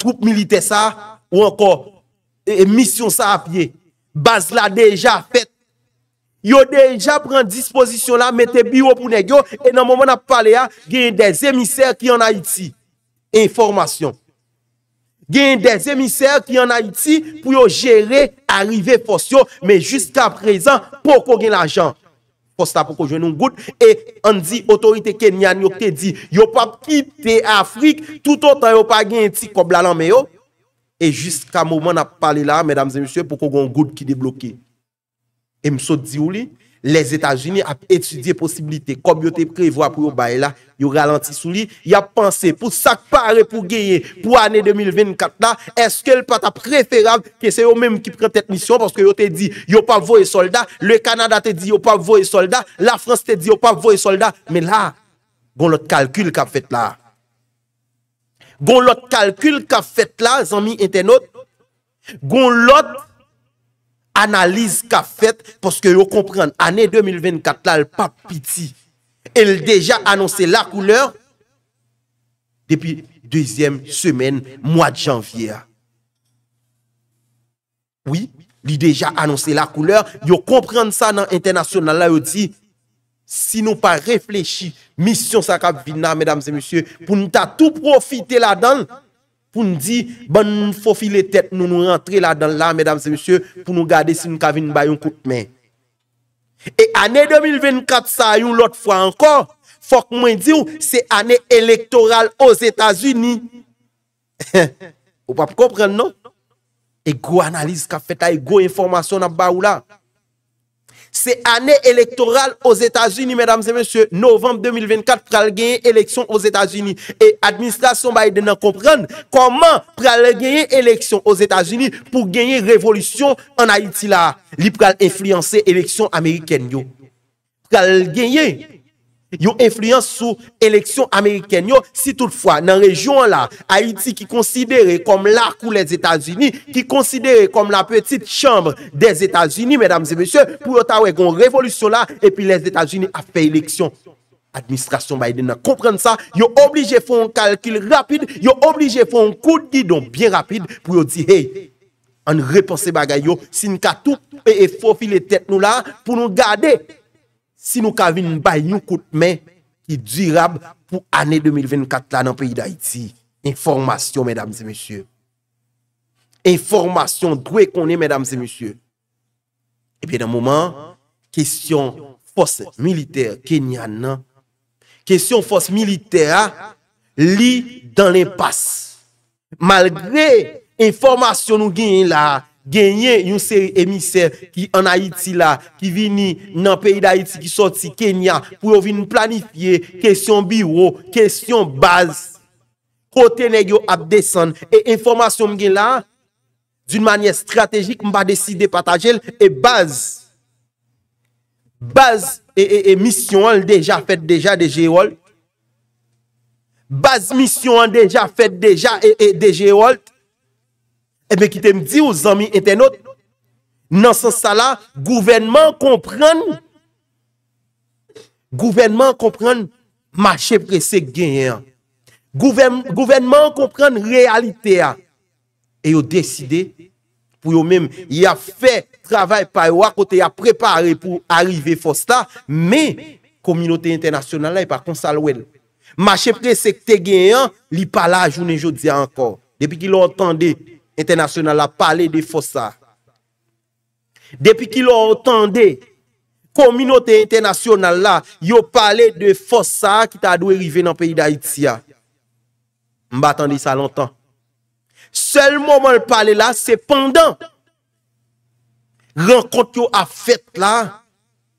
Troupe milite sa, ou anko, e misyon sa apye. Baz la deja fet. Yo deja pren disposisyon la, mette biyo pou negyo, e nan mouman ap pale ya, genye de zemisey ki an Haiti. Informasyon. Genye de zemisey ki an Haiti, pou yo jere, arrive fosyo, men jiska prezan, poko gen la jan. Kosta pou kou jwen nou gout. E an di otorite kenyan yo ke di, yo pa ki te Afrik, tout an yo pa gen ti koblalan me yo. E jiska mouman ap pale la, mèdames et messieurs, pou kou goun gout ki debloké. E msot di ou li? Les Etats-Unis ap etudie posibilite Kom yo te prevoy pou yo bay la Yo ralenti sou li Ya panse pou sak pare pou geye Pou ane 2024 la Eske l pata preferable Ke se yo menm ki pren tet misyon Poske yo te di yo pa voye solda Le Kanada te di yo pa voye solda La France te di yo pa voye solda Men la Gon lote kalkul ka fet la Gon lote kalkul ka fet la Zanmi internet Gon lote analyse qu'a faite parce que vous comprenez, année 2024 là, elle pas petit. Elle déjà annoncé la couleur depuis deuxième semaine, mois de janvier. Oui, il déjà annoncé la couleur. Vous comprenez ça dans l'international là, vous dit, si nous pas réfléchi, mission ça mesdames et messieurs, pour nous tout profiter là-dedans. pou nou di, bon nou fofi le tet nou nou rentre la dan la, mèdames et messieurs, pou nou gade si nou kavine bayon koutmen. E anè 2024 sa yon lot fwa ankon, fok mwen di ou, se anè elektoral os Etats-Unis. [LAUGHS] Ou papi kompren nou? Ego analize ka fet a ego informasyon ap ba ou la. Se anè elektoral os Etats-Unis, mèdames et mèchè, novembe 2024, pral genye eleksyon os Etats-Unis. Et administrasyon Biden nan kompren, koman pral genye eleksyon os Etats-Unis pou genye revolutyon an Haiti la. Li pral enfliyansè eleksyon Ameriken yo. Pral genye. Yo influence sou eleksyon Ameriken yo, si toutfwa nan rejyon la, Haiti ki konsidere kom lakou les Etats-Unis, ki konsidere kom la petit chambre des Etats-Unis, mesdames et messieurs, pou yo tawe kon revolusyon la, epi les Etats-Unis a fey eleksyon. Administrasyon Biden nan komprende sa, yo oblije fon kalkil rapide, yo oblije fon koudidon bien rapide, pou yo di, hey, an reponse bagay yo, sin ka toupe e fofi le tet nou la, pou nou gade, Si nou ka vin ba yon kout men ki dirab pou ane 2024 la nan peyi da iti. Enformasyon, mèdames et mèsyon. Enformasyon dwe konen, mèdames et mèsyon. Epey dan mouman, kesyon fos militer kenyan nan. Kesyon fos militer li dan le pas. Malgre enformasyon nou genyen la... genye yon seri emisè ki an Haiti la, ki vini nan peyi d'Haiti ki soti Kenya, pou yo vin planifiye, kesyon biro, kesyon baz, kote negyo ap desan, e informasyon mgen la, d'yon manye strategik mba deside patajel, e baz, baz e, e, e misyon an deja fet deja de G-Walt, baz misyon an deja fet deja e, de G-Walt, Ebe eh ki te mdi ou zami entenot, nan san sa la, gouvenman kompran, gouvenman kompran, ma che presek genyen. Gouvenman kompran realite a. E yo deside, pou yo men, ya fe travay pa yo akote, ya prepare pou arrive fosta, me, kominote entenasyonal la, e pa konsal wèl. Ma che presek te genyen, li pala a jounen joudia ankor. Depi ki lo antande, Internasyonal la pale de fosa. Depi ki lo otande, kominote internasyonal la, yo pale de fosa ki ta dwe rive nan peyi da Itziya. Mba atande sa lontan. Sel momen pale la, sepandan, renkont yo a fete la,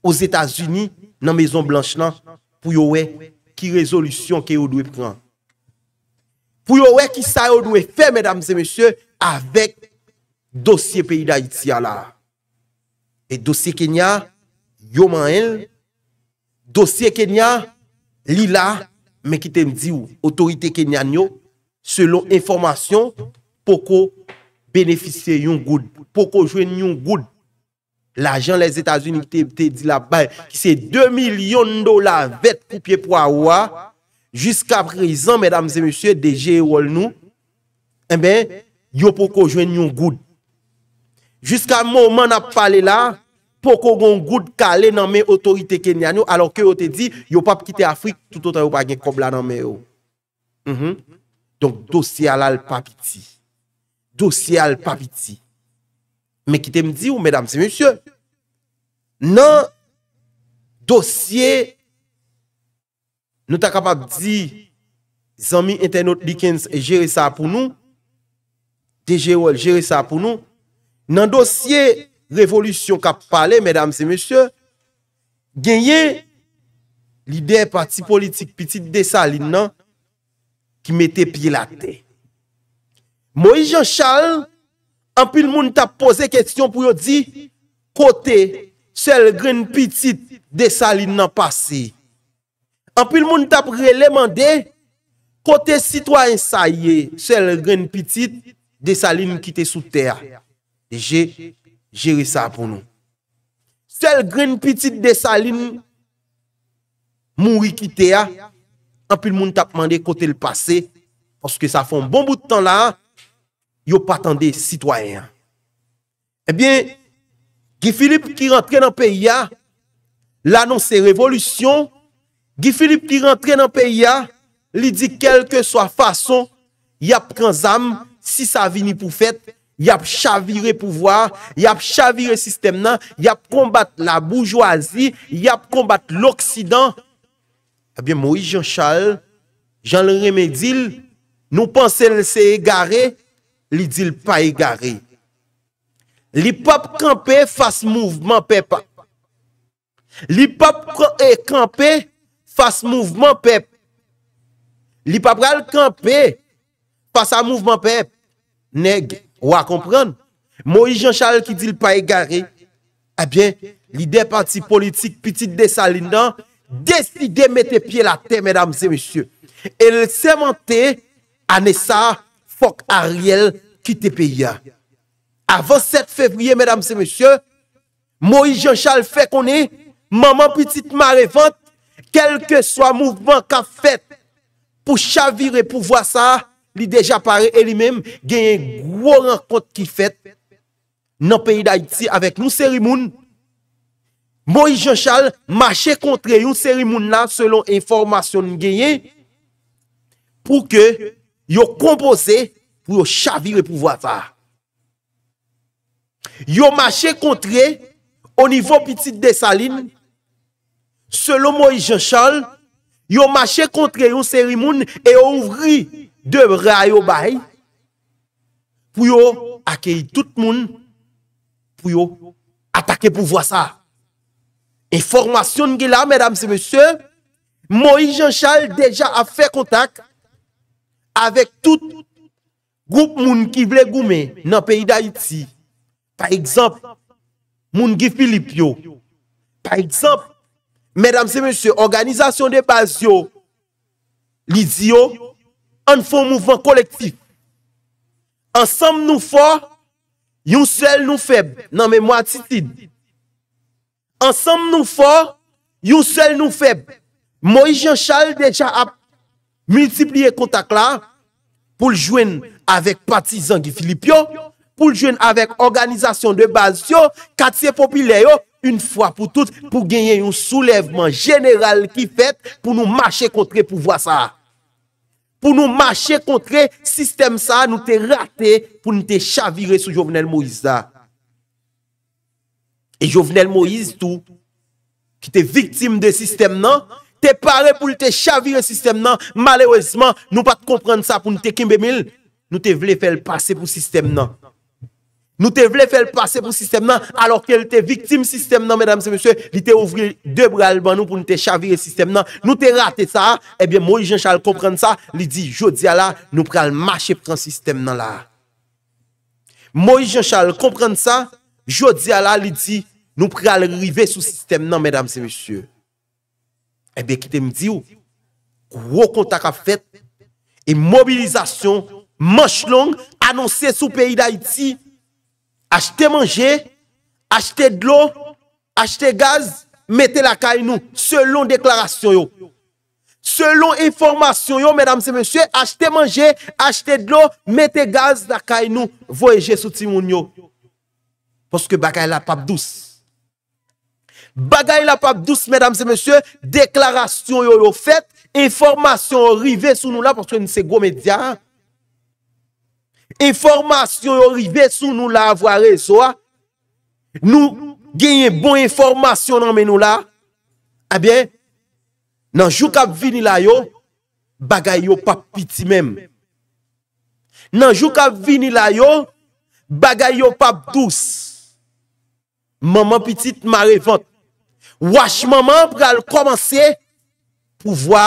os Etasuni, nan Mezon Blanchna, pou yo we ki rezolusyon ki yo dwe pran. Pou yo we ki sa yo dwe fe, medamse mesye, avèk dosye peyi da iti ya la. E dosye Kenya, yo man el, dosye Kenya, li la, men ki te mdi ou, otorite Kenya nyo, selon informasyon, poko beneficye yon goud, poko jwen yon goud. L'ajan les Etats-Unis ki te di la, ben, ki se 2 milyon dola vet koupye pou a oua, jiska prezan, men damse monsye, deje wol nou, en eh ben, Yo pou kou jwen yon goud. Jiska mouman ap pale la, pou kou goun goud kale nan men otorite kenyanyo, alo ke yo te di, yo pap kite Afrik, toutotan yo pa gen kobla nan men yo. Mhm. Donk dosye alal papiti. Dosye alal papiti. Men kite mdi ou, medam se mensyon. Nan dosye, nou ta kapab di, zanmi internet likens e jere sa pou nou, nan dosye, TGOL jere sa pou nou, nan dosye revolutyon kap pale, genye lider parti politik pitit desa lin nan ki mette pilate. Mo yi Jean Charles, anpil moun tap pose kestyon pou yo di, kote sel gren pitit desa lin nan pase. Anpil moun tap releman de, kote sitwa ensaye sel gren pitit Desaline kitè sou tè a. E jè, jèri sa pou nou. Sel gren pitit desaline, mounri kitè a, anpil moun tap mande kote l'pase, oske sa fon bon bout tan la, yo patan eh de sitwayan. Ebyen, Gifilip ki rentre nan peya, lanon se revolusyon, Gifilip ki rentre nan peya, li di kelke so a fason, ya pran zam, si sa vini pou fèt, yap chavire pou vwa, yap chavire sistem nan, yap kombat la boujouazi, yap kombat l'Oksidan, abye moui Jean Charles, Jean-Lorien Medil, nou panse lese e gare, li dil pa e gare. Li pap kampe fase mouvman pep. Li pap kampe eh, fase mouvman pep. Li pap kal kampe fase mouvman pep. Neg, ou a komprende, Moïse Jean-Charles ki di l pa e gare, e eh bien, li de parti politik piti de Salina, deside mette pie la te, medam se monsye, e le semente ane sa fok a riel ki te pe ya. Avan 7 fevriye, medam se monsye, Moïse Jean-Charles fe kon e, maman piti te mare vant, kelke so a mouvment ka fet, pou chavire pou vwa sa, a, li deja pare elimem genyen gwo renkont ki fet nan peyi da iti avek nou serimoun Moïse Jean Charles mache kontre yon serimoun la selon informasyon genyen pou ke yon kompose pou yon chavi repouvoata yon mache kontre o nivou piti de Saline selon Moïse Jean Charles yon mache kontre yon serimoun e ouvri Dèm reay ou bay Pou yo akèy tout moun Pou yo Atake pou vwa sa E formasyon gen la Mèdam se mèsyè Moïse Jean Charles deja a fè kontak Avèk tout Goup moun ki vle goumè Nan peyi da iti Pa ekzamp Moun gif pilip yo Pa ekzamp Mèdam se mèsyè Organizasyon de pas yo Li di yo an fò mouvant kolektif. Ansem nou fò, yon sel nou feb, nan mè mwati titid. Ansem nou fò, yon sel nou feb, mò i jen chal deja ap multipliye kontak la, pou ljwen avèk patizan ki Filipio, pou ljwen avèk organizasyon de bazio, katsye popileyo, yon fò pou tout pou genye yon soulevman general ki fet pou nou mâche kontre pou vwa sa a. pou nou mache kontre sistem sa, nou te rate pou nou te chavire sou Jovenel Moïse sa. E Jovenel Moïse tou, ki te vitim de sistem nan, te pare pou nou te chavire sistem nan, malewesman nou pa te komprende sa pou nou te kimbe mil, nou te vle fel pase pou sistem nan. Nou te vle fel pase pou sistem nan alor ke l te viktim sistem nan, l te ouvri de bral ban nou pou nou te chavire sistem nan. Nou te rate sa, ebe eh Moïse Jean Charles komprende sa, l di, jodi ala, nou pre al mache pre sistem nan la. Moïse Jean Charles komprende sa, jodi ala, l di, nou pre al rive sou sistem nan, mèdames et messieurs. Ebe eh ki te mdi ou, kwo kontak a fèt e mobilizasyon manch long anonsè sou peyi da iti, acheter manger, acheter de l'eau, acheter gaz, mettez la caille nous, selon déclaration yo. Selon information yo, mesdames et messieurs, acheter manger, acheter de l'eau, mettez gaz la caille nous, voyager sous timoun yo. Parce que bagaille la pape douce. Bagaille la pape douce, mesdames et messieurs, déclaration yo yo information arrivée sous nous là, parce que nous c'est gros médias. Hein. Enformasyon yon rive sou nou la avware. So a, nou genyen bon enformasyon nan menou la. Abyen, nanjou kap vini la yo, bagay yo pap piti men. Nanjou kap vini la yo, bagay yo pap tous. Maman piti te mare vant. Wache maman pral komansye pouvoa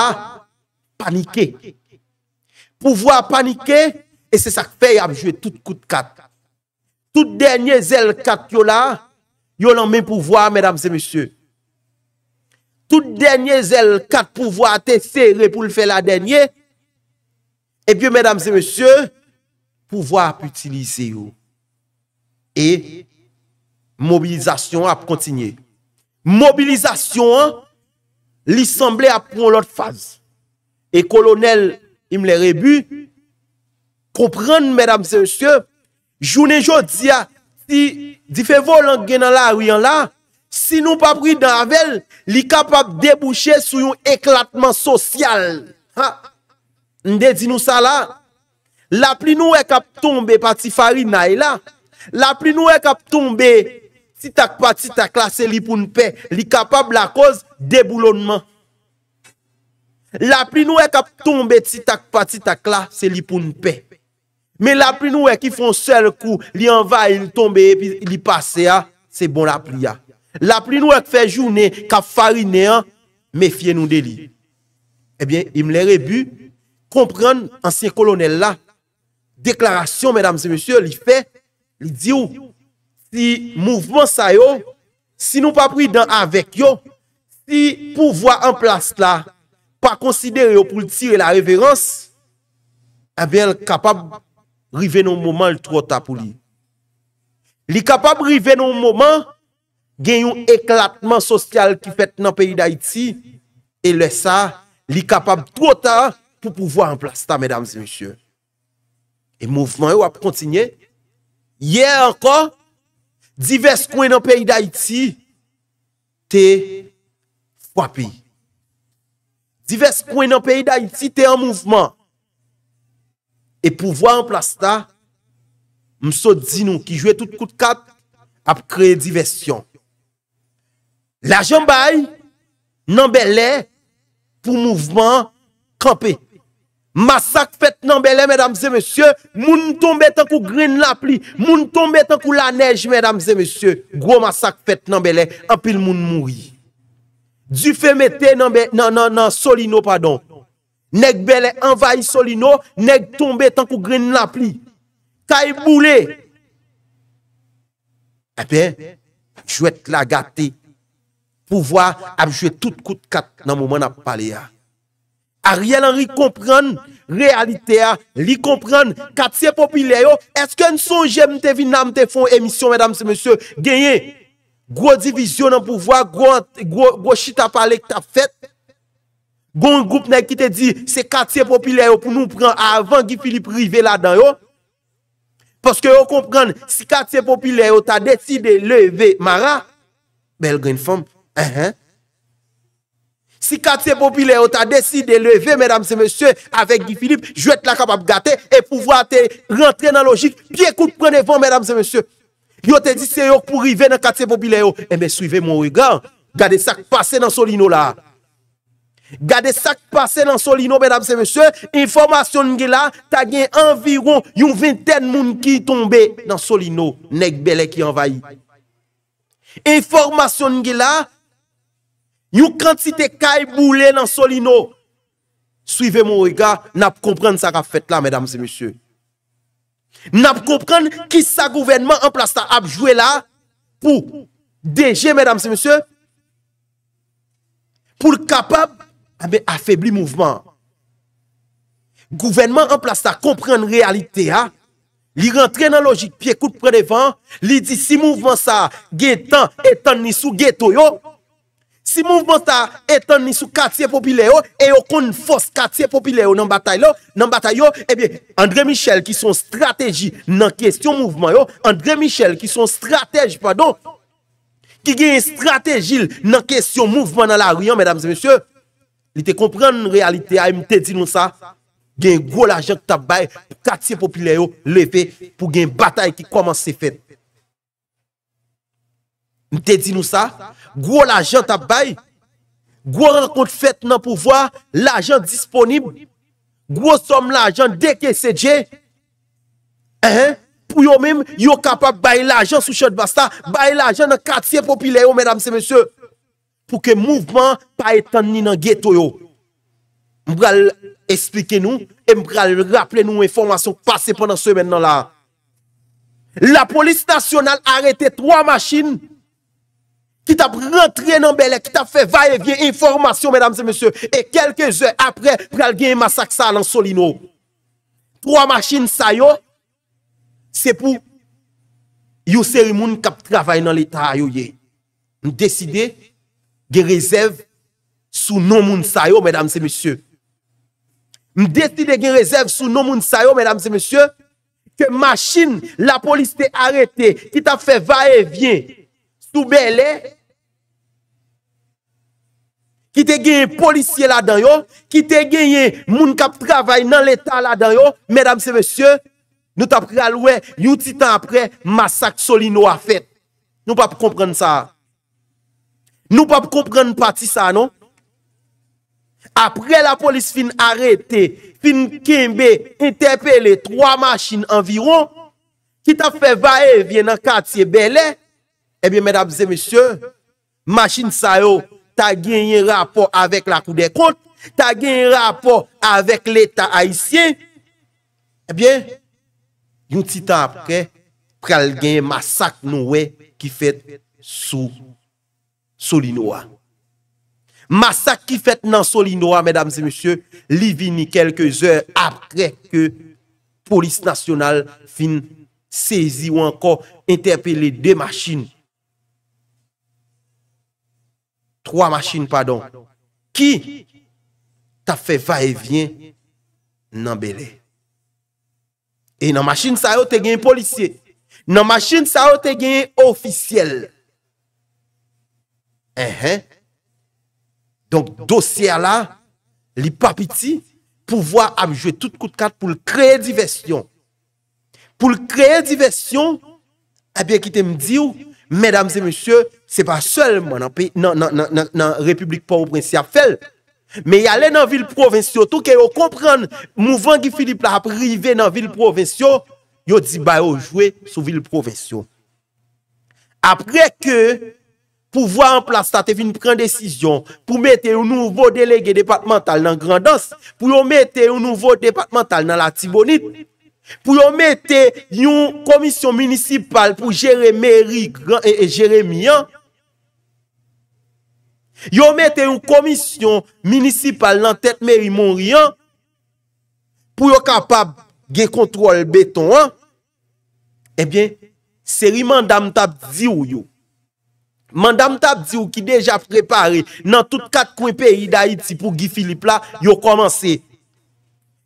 panike. Pouvoa panike... E se sak fey ap jwe tout kout kat. Tout denye zel kat yo la, yo lan men pou vwa, medam se mesye. Tout denye zel kat pou vwa, te se repoul fe la denye, e pyo medam se mesye, pou vwa ap utilize yo. E mobilizasyon ap kontinye. Mobilizasyon, lisemble ap pou lot faz. E kolonel imle rebu, Konprenn, mèdam sè sè, jounen jò di ya, di fe vol an genan la a riyan la, si nou pa pri dan avel, li kapap debouchè sou yon eklatman sosyal. Nde di nou sa la, la pli nou e kap tombe pati fari nay la, la pli nou e kap tombe, si tak pati tak la, se li pou npe, li kapap la koz deboulonman. La pli nou e kap tombe, si tak pati tak la, se li pou npe. Me la pli nou ek ki fon sel kou, li anva, li tombe, li pase a, se bon la pli a. La pli nou ek fe jounen, ka fari neyan, mefye nou deli. Ebyen, eh im le rebu, kompran ansyen kolonel la, deklarasyon, medam se mesyur, li fe, li di ou, si mouvman sa yo, si nou pa pri dan avek yo, si pouvoa an plas la, pa konsidere yo pou tire la reverans, ebyen kapab Rive nou mouman l tro ta pou li Li kapab rive nou mouman Gen yon eklatman sosyal ki fet nan peyi da iti E le sa li kapab tro ta Pou pouvo an plasta, mèdames et mèchè E mouvman yo ap kontinye Ye ankon Divers kwen nan peyi da iti Te fwapi Divers kwen nan peyi da iti te an mouvman E pou vwa an plasta, mso di nou ki jwe tout kout kat ap kreye divestyon. La jambay nan belè pou mouvman kampe. Masak fet nan belè, mèdames et monsye, moun tombe tankou grin la pli, moun tombe tankou la nej, mèdames et monsye. Gwo masak fet nan belè, apil moun moui. Du fe metè nan soli nou padon. Nèk belè anvay solino, nèk tombe tan kou gren la pli. Ka e moulè. Epe, eh jwè t'la gati. Pouvoi ap jwè tout kout kat nan mouman ap pale ya. A rielan ri kompran realite ya, ri kompran kat se popile yo. Eske n sonje mte vin nan mte fon emisyon, mèdam se mèsyon. Genye, gwo divizyon nan pouvoi, gwo chita pale kta fèt. Gon goup nan ki te di se katiye popilè yo pou nou pran avan Gifilip rive la dan yo. Poske yo kompran si katiye popilè yo ta deside leve Mara, belgen fom. Si katiye popilè yo ta deside leve medam se monsye, avan Gifilip, jwet la kapab gate e pou vwa te rentre nan logik. Pi ekoute prene van medam se monsye. Yo te di se yo pou eh rive nan katiye popilè yo, e me suive moun wigan, gade sak pase nan solino la avan. Gade sak pase nan Solino, mèdame se mèsyò, informasyon nge la, ta gen environ yon vinten moun ki tombe nan Solino, nek bele ki envayi. Informasyon nge la, yon kante si te kay boule nan Solino, suive mou wiga, nap komprende sa gafet la, mèdame se mèsyò. Nap komprende ki sa gouvenman an plasta apjwe la, pou deje, mèdame se mèsyò, pou kapab A ah, febli mouvment Gouvernement en place ta komprende realite Li rentre nan logik Pi ekoute pre devan Li di si mouvment sa Ge tan etan nisou geto yo Si mouvment sa etan nisou katye popile yo E yo kon fos katye popile yo Nan batay yo eh Andre Michel ki son strategi Nan kesyon mouvment yo Andre Michel ki son strategi Ki gen strategil Nan kesyon mouvment nan la riyan Mesdames et messieurs Li te kompre an nou realite a, e mi te di nou sa, gen gwo l'ajent tap bay pou katsye popilye yo leve pou gen batay ki koman se fet. Mi te di nou sa, gwo l'ajent tap bay, gwo rang kont fet nan pou vwa, l'ajent disponib, gwo som l'ajent deke se dje. Eh, eh, pou yo mèm, yo kapap bay l'ajent sou chad basta, bay l'ajent nan katsye popilye yo, mèdam se mèsyò. pou ke mouvment pa etan ni nan geto yo. Mbra l'esplike nou, mbra l'raple nou informasyon pase pendant semen nan la. La polis nasyonal arete 3 maschin ki tap rentre nan bele, ki tap fe va evye informasyon, medam semen se, e kelke zyon apre pral gen yon masak sa lan soli nou. 3 maschin sa yo, se pou yon seri moun kap travay nan lita yo ye. M deside, gen rezèv sou nou moun sayo, mèdam se mèsyò. M dèstide gen rezèv sou nou moun sayo, mèdam se mèsyò, ke machin la polis te arete, ki ta fè va e vye, soube le, ki te gen yè polisye la dan yo, ki te gen yè moun kap travay nan l'état la dan yo, mèdam se mèsyò, nou ta pralouè youti tan apre, masak soli nou a fèt. Nou pa pou komprenn sa a. Nou pa pou komprenn pati sa, non? Apre la polis fin arete, fin kimbe, interpele, troa machin environ, ki ta fe vaye vye nan katiye bele, e bien, mèdap zè, mèsyè, machin sa yo, ta genye rapor avèk la kou de kont, ta genye rapor avèk l'état haïsien, e eh bien, yon ti ta apre, pral genye masak nou we ki fet souk. Solinwa Masak ki fet nan Solinwa Mesdames et messieurs Li vini kelkez eur apre ke Polis nasyonal fin Sezi ou anko Interpele de machin Troa machin padon Ki Ta fe va e vyen Nanbele E nan machin sa yo te gen policye Nan machin sa yo te gen Oficyel Donc dossier la Li papiti Pouvoi amjwe tout kout kat pou l kreye diversyon Pou l kreye diversyon Abye eh kitem di ou Medams e monsye Se pa sel man Nan republik pa ou prinsia fel Me yale nan vil provensyon Tou ke yo kompran Mouvan ki Filip la aprive nan vil provensyon Yo di ba yo jwe Sou vil provensyon Apre ke pou vwa an plas ta te fin pren desisyon, pou mette yon nouvo delege departemental nan Grandens, pou yon mette yon nouvo departemental nan la Thibonite, pou yon mette yon komisyon minisipal pou jere Meri et Jeremia, pou yon mette yon komisyon minisipal nan Tetmeri Monrian, pou yon kapab ge kontrol beton, ebyen seriman dam tab zi ou yon. Manda mtap di ou ki deja frepare nan tout kat kwen peri da iti pou gifilipla yo komanse.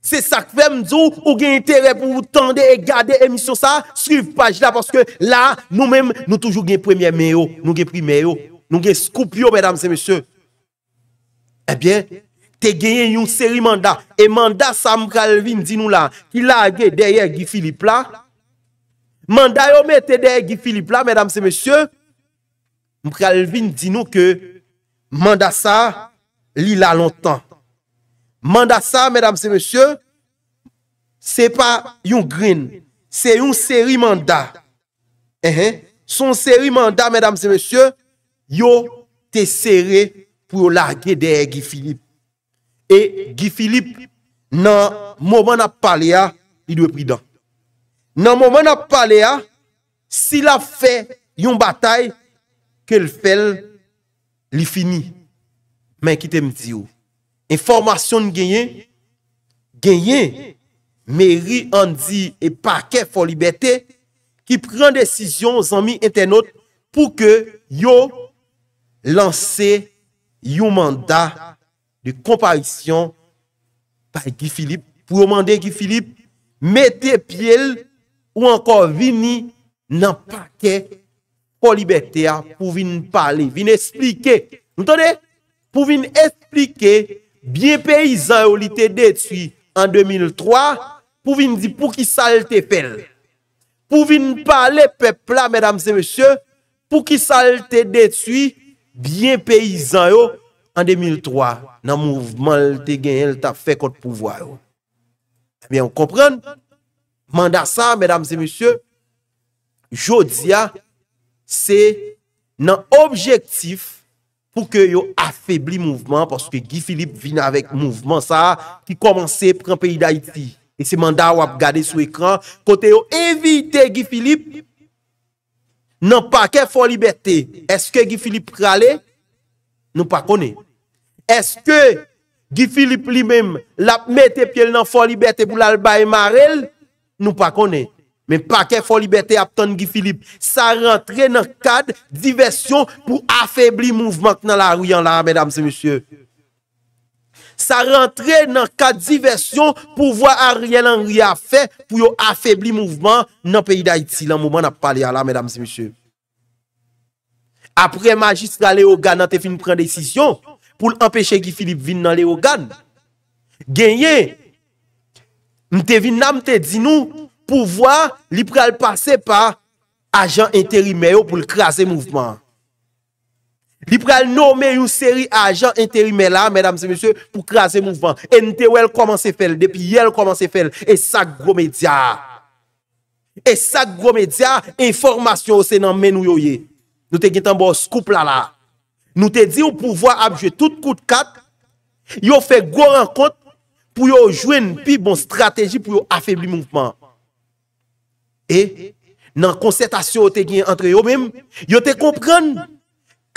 Se sakve mdou ou gen intere pou mtande e gade emisyon sa, sliv paj la porske la nou menm nou toujou gen premye meyo, nou gen premye yo, nou gen skup yo, mèdam se mèsyo. Ebyen, eh te gen yon seri manda, e manda sa mkalvin di nou la ki lage derye gifilipla, manda yo mète derye gifilipla, mèdam se mèsyo, Mpralvin di nou ke mandasa li la lontan. Mandasa, mèdam se mèsyè, se pa yon grin, se yon seri manda. Son seri manda, mèdam se mèsyè, yo te seri pou yo largè deye Gifilip. E Gifilip nan mouman ap palea, idwe pridan. Nan mouman ap palea, sila fe yon batay, ke l fel li fini. Mwen ki te mdi ou. Enformasyon genyen, genyen, mèri an di e pake fò libetè, ki pren desisyon zanmi entenot, pou ke yo lansè yo manda de komparisyon par Gifilip. Pou yo mande Gifilip, metè piel ou ankor vini nan pake fò libetè. pou libetè a pou vin pa li, vin esplike, pou vin esplike, biye peyizan yo li te detui, an 2003, pou vin di pou ki sa lte pel, pou vin pa li pepla, mèdames et mèsyè, pou ki sa lte detui, biye peyizan yo, an 2003, nan mouvman lte gen, mèdames et mèsyè, mèdames et mèsyè, mèdames et mèsyè, jodi a, Se nan objektif pou ke yo afebli mouvman poske Guy Philippe vin avèk mouvman sa ki komanse pren peyi da iti. E se manda wap gade sou ekran kote yo evite Guy Philippe nan pa ke fò libertè. Eske Guy Philippe kralè? Nou pa konè. Eske Guy Philippe li mèm lap metè pèl nan fò libertè pou lalba e marel? Nou pa konè. men pa ke fò libetè ap ton Gifilip, sa rentre nan kad diversyon pou afèbli mouvmant nan la riyan la, mèdam se monsye. Sa rentre nan kad diversyon pou vwa a riyan lan riyan fe, pou yo afèbli mouvmant nan peyi da iti, lan mouman ap pale ya la, mèdam se monsye. Apre magis la leogan nan te fin pren desisyon, pou l'anpeche Gifilip vin nan leogan, genye, mte vin nan mte dinou, Pouvoi li pre al pase pa ajan interime yo pou l krasi mouvman. Li pre al nome yon seri ajan interime la, mèdames et mèdames, pou krasi mouvman. Ente ou el komanse fel, depi yel komanse fel. E sak gwo medya. E sak gwo medya, informasyon ou se nan men ou yo ye. Nou te git anbo skoupla la. Nou te di ou pouvoi apjwe tout kout kat, yo fe gwo renkont pou yo jwen pi bon strateji pou yo afemli mouvman. E, nan konsertasyon ou te gwen entre yo mèm, yo te kompren,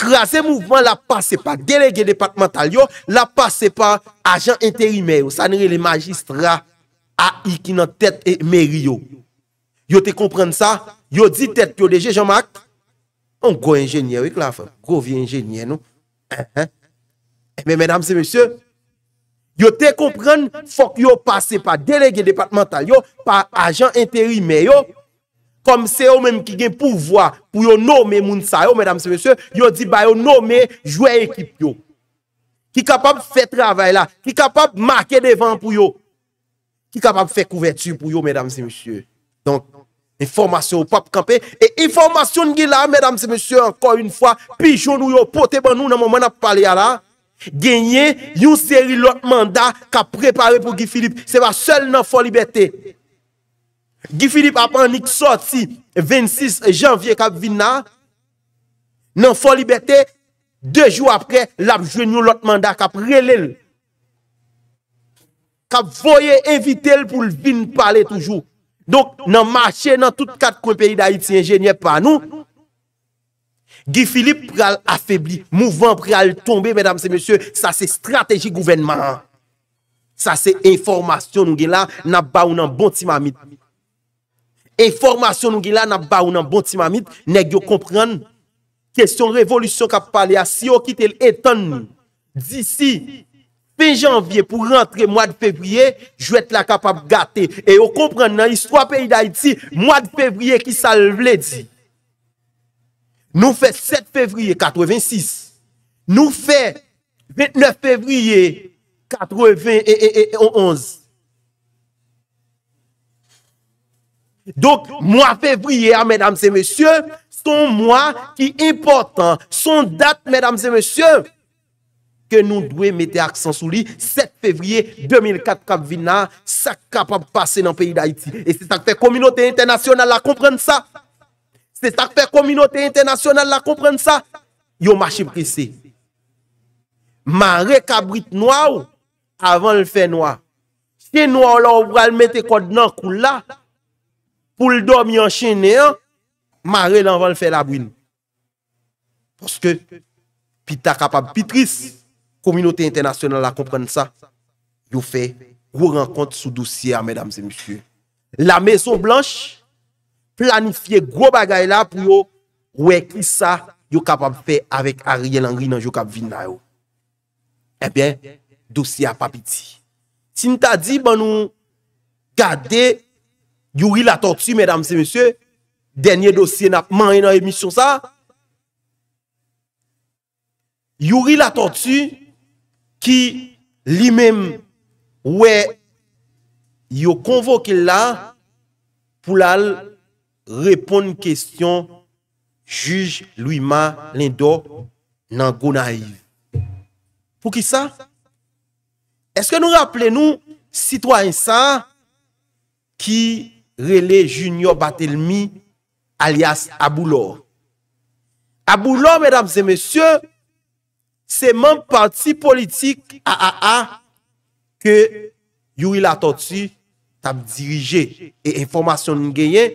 krasè mouvman la passe pa, delege departemental yo, la passe pa ajan interi mèyo, sa nère le magistra a yi ki nan tèt e mèyo. Yo te kompren sa, yo di tèt yo deje, jan mak, an gwo enjènyè wèk la fè, gwo vye enjènyè nou. E, mèdame se mèsyè, yo te kompren, fòk yo passe pa delege departemental yo, pa ajan interi mèyo, Kom se yo menm ki gen pouvoa pou yo nome moun sa yo, yo di ba yo nome jouè ekip yo. Ki kapap fè travè la, ki kapap make devan pou yo, ki kapap fè kouvertu pou yo, donk informasyon ou pap kampe, e informasyon gen la, pijon ou yo pote ban nou nan moun moun ap pale ya la, genye, yon seri lot manda ka prepare pou Gifilip, se va sel nan fò libetè. Gifilip ap anik sorti 26 janvye kap vin nan, nan fò libetè, dè jou apre, lap jwen nou lot manda kap relel. Kap foye evitel pou vin pale toujou. Donk nan mache nan tout kat kon peri da iti enjenye pa nou. Gifilip pral afebli, mouvan pral tombe, mèdam se mèsyè, sa se strategi gouvenman. Sa se informasyon nou gen la, nan ba ou nan bonti mamit. E formasyon nou gila nan ba ou nan bonti mamit, nek yo kompran, kesyon revolusyon kap pale a si yo kitel etan nou, disi, pen janvye pou rentre mwa de fevriye, jwet la kapap gate, e yo kompran nan istwa peyi da iti, mwa de fevriye ki sal vle di. Nou fe 7 fevriye 86, nou fe 29 fevriye 91, e 11, e, e, e, Donk, mwa fevriye a, mèdams e mèsyon, son mwa ki important, son dat, mèdams e mèsyon, ke nou dwe mette aksan sou li, 7 fevriye 2004 kab vina, sak kapab pase nan peyi d'Haïti. E se takpe kominote internasyonal la komprende sa, se takpe kominote internasyonal la komprende sa, yo mwache bresi. Ma rekabrit noua ou, avan l fè noua. Se noua ou la ou bral mette kod nan kou la, se noua ou la ou bral mette kod nan kou la, pou l'dom yon chenè an, ma re lan van l'fè la brin. Poske, pi ta kapab, pi tris, kominote internasyonal la kompren sa, yo fè, yo renkont sou dosye a, mèdames et monsieurs. La mèson blanche, planifiye gro bagay la, pou yo, yo ekli sa, yo kapab fè, avèk ariye lan rinan, yo kap vin na yo. Ebyen, dosye a papiti. Sin ta di, ban nou, kade, Yori la tortu, mesdames et messieurs, denye dosye na man yon emisyon sa, yori la tortu, ki li men, we, yo konvoke la, pou lal, repon n kestyon, juj, luy ma, lendo, nan gona yon. Fou ki sa? Eske nou rappele nou, sitwa yon sa, ki, Relé Junior Batelmi alias Aboulor Aboulor, mesdames et messieurs c'est mon parti politik a ah, a ah, a ah, que Yurila Totsi tab dirije et information ngeyen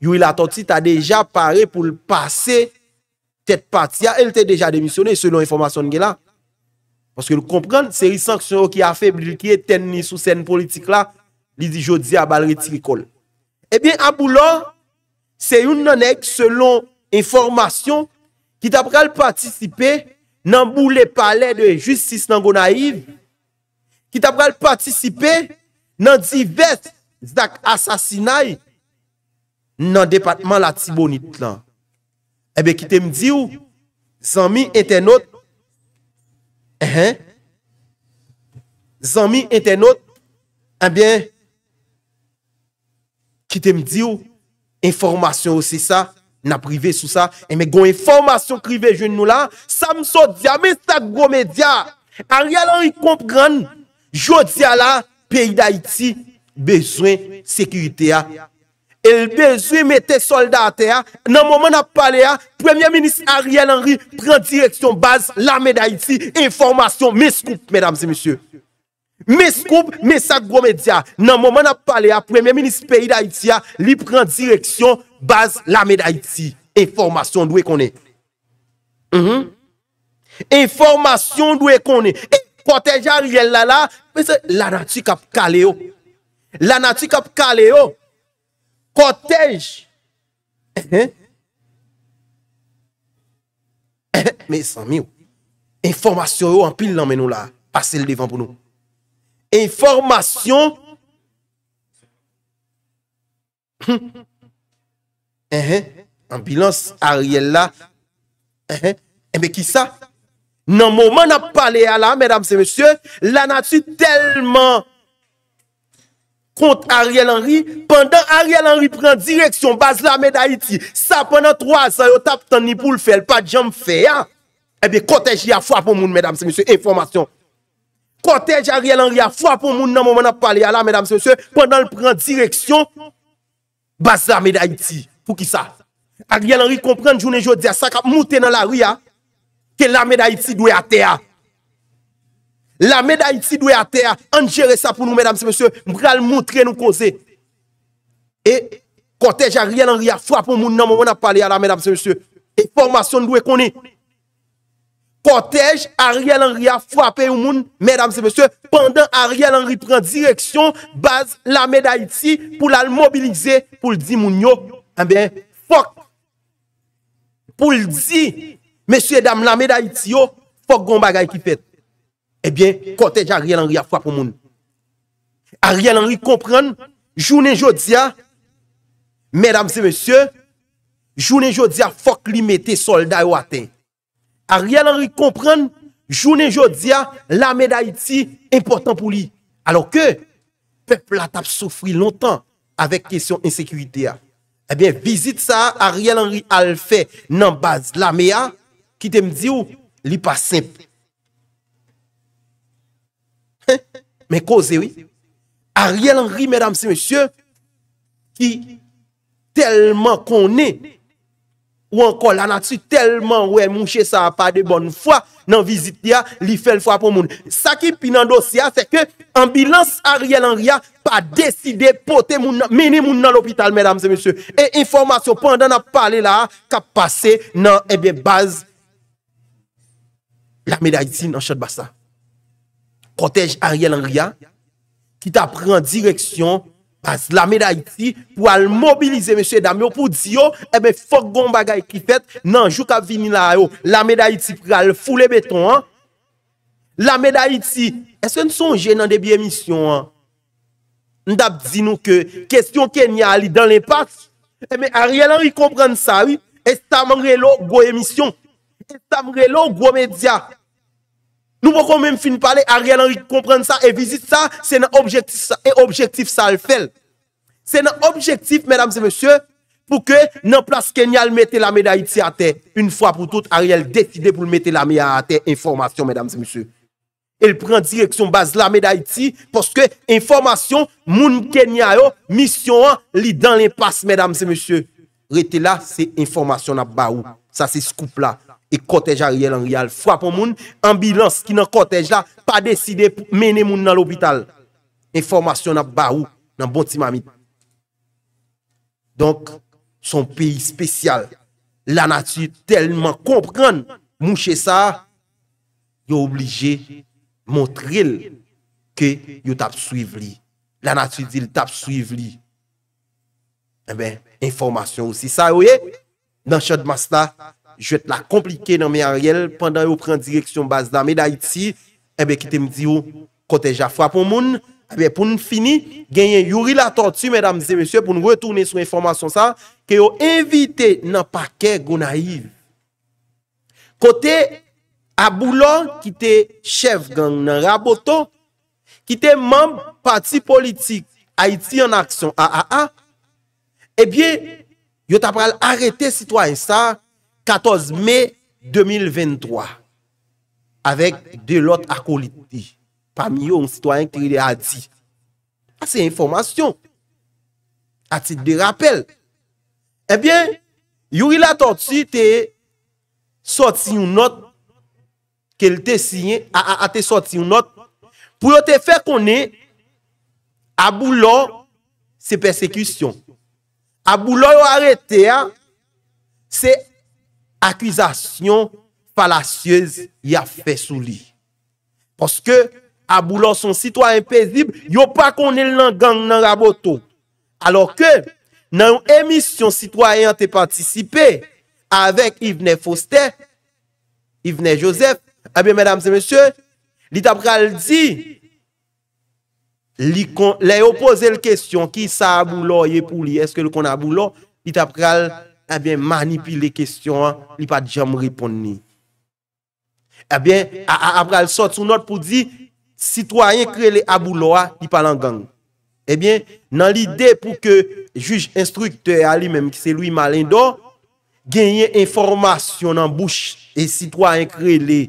Yurila Totsi tab deja paré pou l'passe tet parti a el te deja demisyoné selon information ngeyen la parce que l'on comprende c'est l'instruction qui a faiblil qui est teni sous scène politique la l'idijo di a balriti l'école Ebyen, a bou la, se yon nan ek selon informasyon, ki ta pral patisipe nan bou le pale de justice nan go naiv, ki ta pral patisipe nan divest zak asasinay nan depatman la tibonit lan. Ebyen, ki te mdi ou, zanmi entenot, ehen, zanmi entenot, ebyen, Kite m di ou, informasyon ou se sa, na prive sou sa, e me goun informasyon krive joun nou la, sa m so dja, me stak goun me dja. Ariel Henry komp gran, jò dja la, peyi da iti, bezwen sekirite ya. El bezwen mette soldate ya, nan mouman ap pale ya, Premier Minist Ariel Henry pren direksyon baz, la me da iti, informasyon me skup, medam se monsye. Me skup, me sak gwo me diya. Nan moman ap pale apwe, men menis peyi da iti ya, li pren direksyon baz la me da iti. Enformasyon dwe konen. Enformasyon dwe konen. E kotej a riyel oh. la la, la nati kap kale oh. yo. Eh, la eh. nati kap kale eh, yo. Kotej. Me san mi yo. Oh. Enformasyon yo an pin lan men nou la. Pase l devan pou nou. Enformasyon. [LAUGHS] En eh, eh. bilans Ariel eh, la. Ebe ki sa? Nan mouman ap pale ala, mèdam se mèsyon, la natu telman kont Ariel Henry, pandan Ariel Henry pren direksyon baz la mèd a iti, sa pandan 300, yo tap tan ni pou l fè, l pa djan m fè ya. Ebe kote jia fwa pou moun, mèdam se mèsyon, enformasyon. Kotej Ariel Henry a fwa pou moun nan moun ap pale a la mèdame se msè, pandan l pran direksyon, bas la mèdame se msè, pou ki sa. Ariel Henry komprende jounen joudia sa kap mouten nan la ria, ke la mèdame se msè dwe atea. La mèdame se msè dwe atea, anjere sa pou nou mèdame se msè, mbral moutre nou kose. E kotej Ariel Henry a fwa pou moun nan moun ap pale a la mèdame se msè, e pormasyon dwe koni. Kotej, Ariel Henry a fwape ou moun, mèdam se mèsyò, pandan Ariel Henry pren direksyon, baz la mèd a iti, pou la l mobilize, pou l di moun yo, mèd, eh fok, pou l di, mèsyò dam la mèd a iti yo, fok gomba gaye ki pet. Ebyen, eh kotej Ariel Henry a fwape ou moun. Ariel Henry kompran, jounen jodia, mèdam se mèsyò, jounen jodia fok li mette solda yo atè. Ariel Henry kompren, jounen jodi a, la eh meda iti, important pou li. Alo ke, peple a tap soufri lontan, avek kesyon insekuiti a. Ebyen, vizit sa, Ariel Henry al fe, nan baz la me a, ki te mdi ou, li pa semp. Men koze, Ariel Henry, medam se monsye, ki, telman konen, Wan kol an ati telman wè moun che sa pa de bonn fwa nan vizite ya li fel fwa pou moun. Sa ki pi nan dosya se ke ambilans Ariel Anriya pa deside pote moun nan lopital mèdam se mèsyou. E informasyon pandan nan pale la ka pase nan ebebaz. Eh la mèda iti nan shot basa. Kotej Ariel Anriya ki ta pren direksyon. Bas la Medayiti pou al mobilize M. Damyo pou di yo, ebe eh fok gom bagay ki fet nan jou kap vini la yo. La Medayiti pou al foule beton, an. La Medayiti, eske n sonje nan debi emisyon, an. Ndap di nou ke, kestyon ken yali dan le pat, ebe a rielan yi kompren sa, oui, estam relo gwo emisyon. Estam relo gwo medya. Nou bakon men fin pale, Ariel anri komprende sa e vizite sa, se nan objektif sa e fel. Se nan objektif, mèdames et monsye, pou ke nan plas Kenya l mette la mèda iti a te. Un fwa pou tout, Ariel deside pou l mette la mèda a te, informasyon mèdames et monsye. El pren direksyon baz la mèda iti, poske informasyon moun Kenya yo, misyon an li dan l impas mèdames et monsye. Reti la se informasyon ap ba ou, sa se skoupla. E kotej a riyel an riyal. Fwa pou moun. Ambilans ki nan kotej la. Pa deside mene moun nan l'hobital. Informasyon nan barou. Nan bonti mamit. Donk. Son peyi spesyal. La natu telman kompran. Mouche sa. Yo oblije. Montril. Ke yo tap suiv li. La natu dil tap suiv li. E ben. Informasyon ou si sa. Oye. Dans chod mas la. jwet la komplike nan mi an riyel, pandan yo pren direksyon baz dame d'Haïti, ebe eh kite mdi yo, kote jafra pou moun, ebe eh pou nou fini, genyen yuri la tortu, mèdames et messieurs, pou nou retourne sou informasyon sa, ke yo evite nan pake Gounaïl. Kote Aboula, kite chef gang nan Raboto, kite mamb pati politik, Haïti en aksyon AAA, ebyen, eh yo tapral arete sitwa en sa, 14 May 2023 avèk de lot akoliti pam yon sitwayen kri de adi ah, a se informasyon a tit de rappel ebyen eh yon il atot si te soti yon not ke l te siye a te soti yon not pou yo te fè konè abou lò se persekisyon abou lò yo arete se akwizasyon palasyyez ya fe sou li. Poske, abou la son sitwayen pezib, yo pa konel nan gang nan raboto. Alo ke, nan yon emisyon sitwayen te patisipe avek Ivne Faustet, Ivne Joseph, abe, medam se mesye, li tabral di, li kon, le yo pose l kestyon ki sa abou la ye pou li, eske le kon abou la, li tabral Ebyen, eh manipile kestyon an, li pa dijam ripon ni. Ebyen, eh apra al sot sou not pou di, sitwanyen kre li abou lo a, li palan gang. Ebyen, nan li de pou ke juj instrukte a li menm ki eh se lui malen do, genyen informasyon nan bouch e sitwanyen kre li,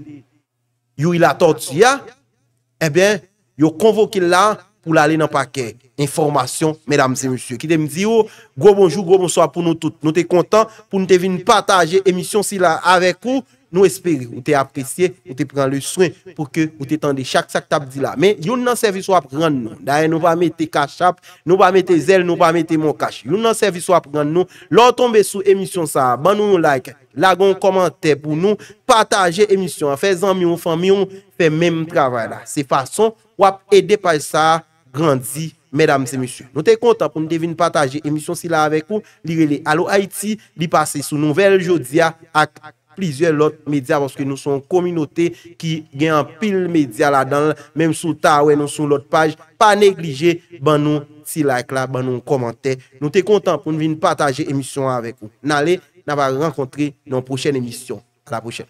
yu ila totu ya, ebyen, yo konvoke la pou la li nan pakek. informasyon, mèdames et monsieurs, ki te mzi yo, oh, go bonjou, go bonsoy, pou nou tout, nou te kontan, pou nou te vin pataje emisyon si la, avek ou, nou espere, nou te apresye, nou te pren le souen, pou ke nou te tende, chak chak tabdi la, men, yon nan servis wap rande nou, daye nou ba mette kachap, nou ba mette zel, nou ba mette mokach, yon nan servis wap rande nou, lò tombe sou emisyon sa, ban nou yon like, lagon komante pou nou, pataje emisyon, fe zan miyon, fan miyon Mèdames et monsieurs, nou te kontant pou nou devine pataje emisyon si la avek ou, li rele alo Haiti, li pase sou nouvel jodia ak plizye lot media, vanske nou son kominote ki gen an pil media la dan, mèm sou ta we nou son lot page, pa neglije ban nou si like la, ban nou komante. Nou te kontant pou nou devine pataje emisyon avek ou. Nale, nan va renkontre yon pochen emisyon. La pochen.